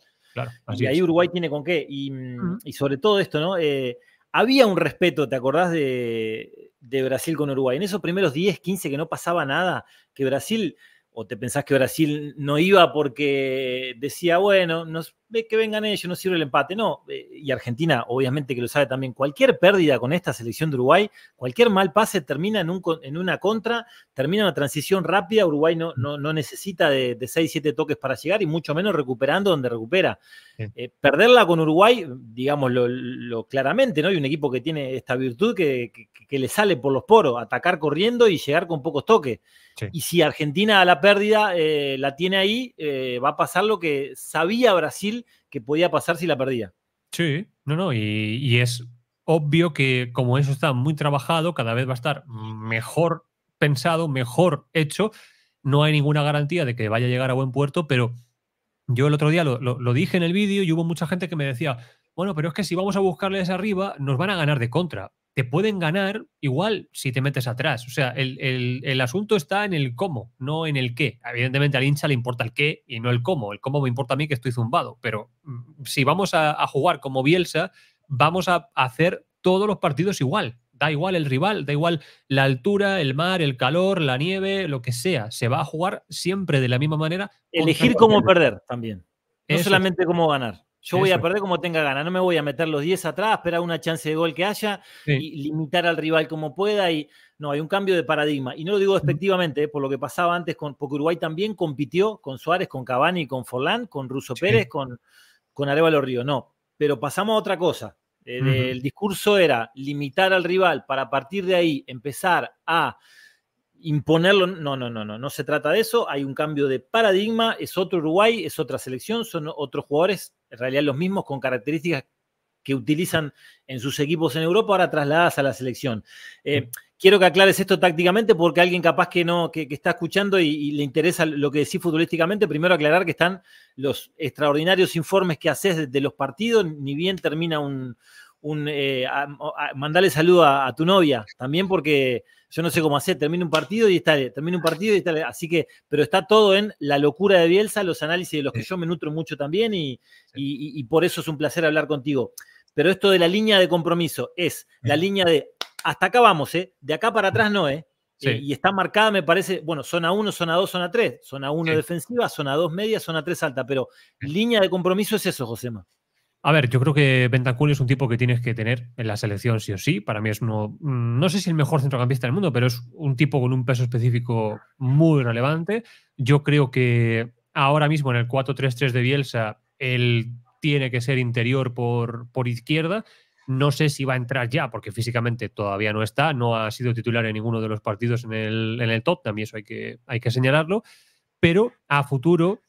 y ahí Uruguay tiene con qué. Y, mm, sobre todo esto, ¿no? Eh, había un respeto, ¿te acordás de, de Brasil con Uruguay? En esos primeros 10, 15 que no pasaba nada, que Brasil ¿O te pensás que Brasil no iba porque decía, bueno, no que vengan ellos, no sirve el empate, no. Eh, y Argentina, obviamente que lo sabe también, cualquier pérdida con esta selección de Uruguay, cualquier mal pase termina en, una contra, termina una transición rápida, Uruguay no, no, necesita de, de 6, 7 toques para llegar y mucho menos recuperando donde recupera. Eh, perderla con Uruguay, digámoslo lo claramente, ¿no? Hay un equipo que tiene esta virtud que, le sale por los poros, atacar corriendo y llegar con pocos toques. Y si Argentina a la pérdida eh, la tiene ahí, va a pasar lo que sabía Brasil que podía pasar si la perdía. Sí, no, no, y, es obvio que como eso está muy trabajado, cada vez va a estar mejor pensado, mejor hecho. No hay ninguna garantía de que vaya a llegar a buen puerto, pero yo el otro día lo, dije en el vídeo y hubo mucha gente que me decía, bueno, pero es que si vamos a buscarles arriba, nos van a ganar de contra te pueden ganar igual si te metes atrás. O sea, el, asunto está en el cómo, no en el qué. Evidentemente al hincha le importa el qué y no el cómo. El cómo me importa a mí que estoy zumbado. Pero mm, si vamos a, jugar como Bielsa, vamos a hacer todos los partidos igual. Da igual el rival, da igual la altura, el mar, el calor, la nieve, lo que sea. Se va a jugar siempre de la misma manera. Elegir cómo perder también. No solamente cómo ganar. Yo voy a perder como tenga gana, no me voy a meter los 10 atrás, esperar una chance de gol que haya y limitar al rival como pueda. Y no, hay un cambio de paradigma. Y no lo digo despectivamente, eh, por lo que pasaba antes, con, porque Uruguay también compitió con Suárez, con Cavani, con Forlán, con Ruso Pérez, con, con Arevalo Río. No, pero pasamos a otra cosa. Eh, El, discurso era limitar al rival para partir de ahí empezar a imponerlo. No, no, no, no, no se trata de eso. Hay un cambio de paradigma, es otro Uruguay, es otra selección, son otros jugadores en realidad los mismos con características que utilizan en sus equipos en Europa, ahora trasladadas a la selección. Eh, mm. quiero que aclares esto tácticamente porque alguien capaz que no, que, está escuchando y, le interesa lo que decís futbolísticamente, primero aclarar que están los extraordinarios informes que haces de los partidos, ni bien termina un, un eh, mandale saludo a, tu novia también porque yo no sé cómo hacer, termina un partido y está, termina un partido y está, así que, pero está todo en la locura de Bielsa, los análisis de los que yo me nutro mucho también y, por eso es un placer hablar contigo. Pero esto de la línea de compromiso es la línea de hasta acá vamos, ¿eh? de acá para atrás no, ¿eh? ¿eh? y está marcada, me parece, bueno, zona 1, zona 2, zona 3, zona 1 defensiva, zona 2 media, zona 3 alta, pero línea de compromiso es eso, Josema. A ver, yo creo que Bentancur es un tipo que tienes que tener en la selección sí o sí. Para mí es uno, mm, no sé si el mejor centrocampista del mundo, pero es un tipo con un peso específico muy relevante. Yo creo que ahora mismo en el 4-3-3 de Bielsa, él tiene que ser interior por, por izquierda. No sé si va a entrar ya, porque físicamente todavía no está, no ha sido titular en ninguno de los partidos en el, top. También eso hay que, hay que señalarlo. Pero a futuro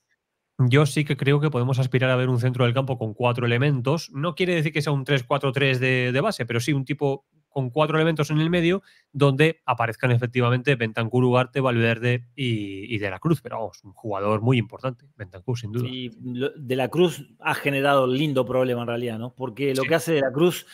yo sí que creo que podemos aspirar a ver un centro del campo con cuatro elementos. No quiere decir que sea un 3-4-3 de, base, pero sí un tipo con cuatro elementos en el medio donde aparezcan efectivamente Bentancur, Ugarte, Valverde y, De la Cruz. Pero vamos, un jugador muy importante, Bentancur, sin duda. Y De la Cruz ha generado lindo problema en realidad, ¿no? Porque lo que hace De la Cruz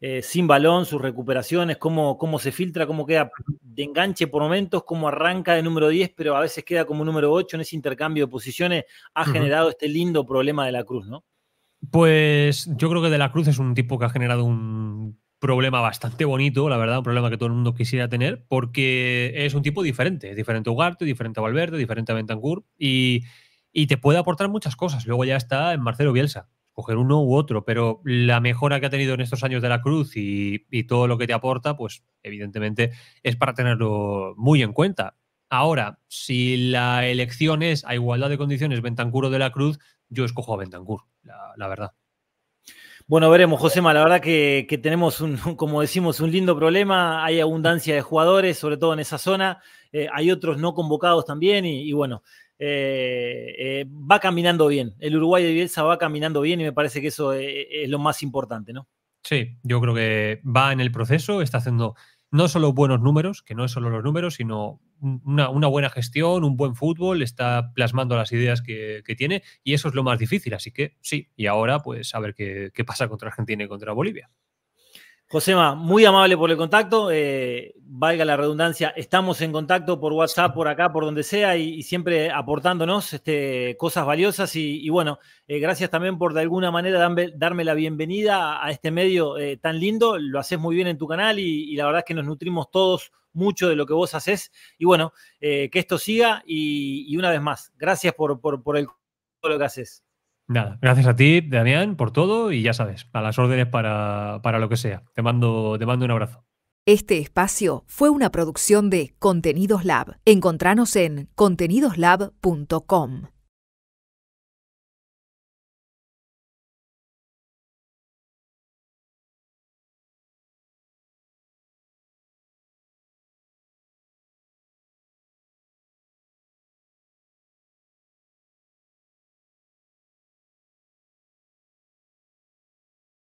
eh, sin balón, sus recuperaciones, cómo, cómo se filtra, cómo queda de enganche por momentos, cómo arranca de número 10, pero a veces queda como número 8 en ese intercambio de posiciones, ha generado este lindo problema de la cruz, ¿no? Pues yo creo que de la cruz es un tipo que ha generado un problema bastante bonito, la verdad, un problema que todo el mundo quisiera tener, porque es un tipo diferente, es diferente a Ugarte, diferente a Valverde, diferente a y, y te puede aportar muchas cosas. Luego ya está en Marcelo Bielsa, coger uno u otro, pero la mejora que ha tenido en estos años de la Cruz y, todo lo que te aporta, pues evidentemente es para tenerlo muy en cuenta. Ahora, si la elección es a igualdad de condiciones Bentancur o de la Cruz, yo escojo a Bentancur, la, verdad. Bueno, veremos, Josema. La verdad que, tenemos, un, como decimos, un lindo problema. Hay abundancia de jugadores, sobre todo en esa zona. Eh, hay otros no convocados también. y bueno, eh, eh, va caminando bien. El Uruguay de Bielsa va caminando bien y me parece que eso eh, es, lo más importante, ¿no? Sí, yo creo que va en el proceso, está haciendo no solo buenos números, que no es solo los números, sino una, buena gestión, un buen fútbol, está plasmando las ideas que, tiene y eso es lo más difícil. Así que sí, y ahora pues a ver qué pasa contra Argentina y contra Bolivia. Josema, muy amable por el contacto. Eh, valga la redundancia, estamos en contacto por WhatsApp, por acá, por donde sea, y, siempre aportándonos este, cosas valiosas. Y, bueno, eh, gracias también por de alguna manera darme, la bienvenida a, este medio eh, tan lindo. Lo haces muy bien en tu canal y, la verdad es que nos nutrimos todos mucho de lo que vos haces. Y bueno, que esto siga y, una vez más, gracias por, todo lo que haces. Nada, gracias a ti, Damián, por todo y ya sabes, a las órdenes para, para lo que sea. Te mando, te mando un abrazo. Este espacio fue una producción de Contenidos Lab. Encontranos en contenidoslab.com.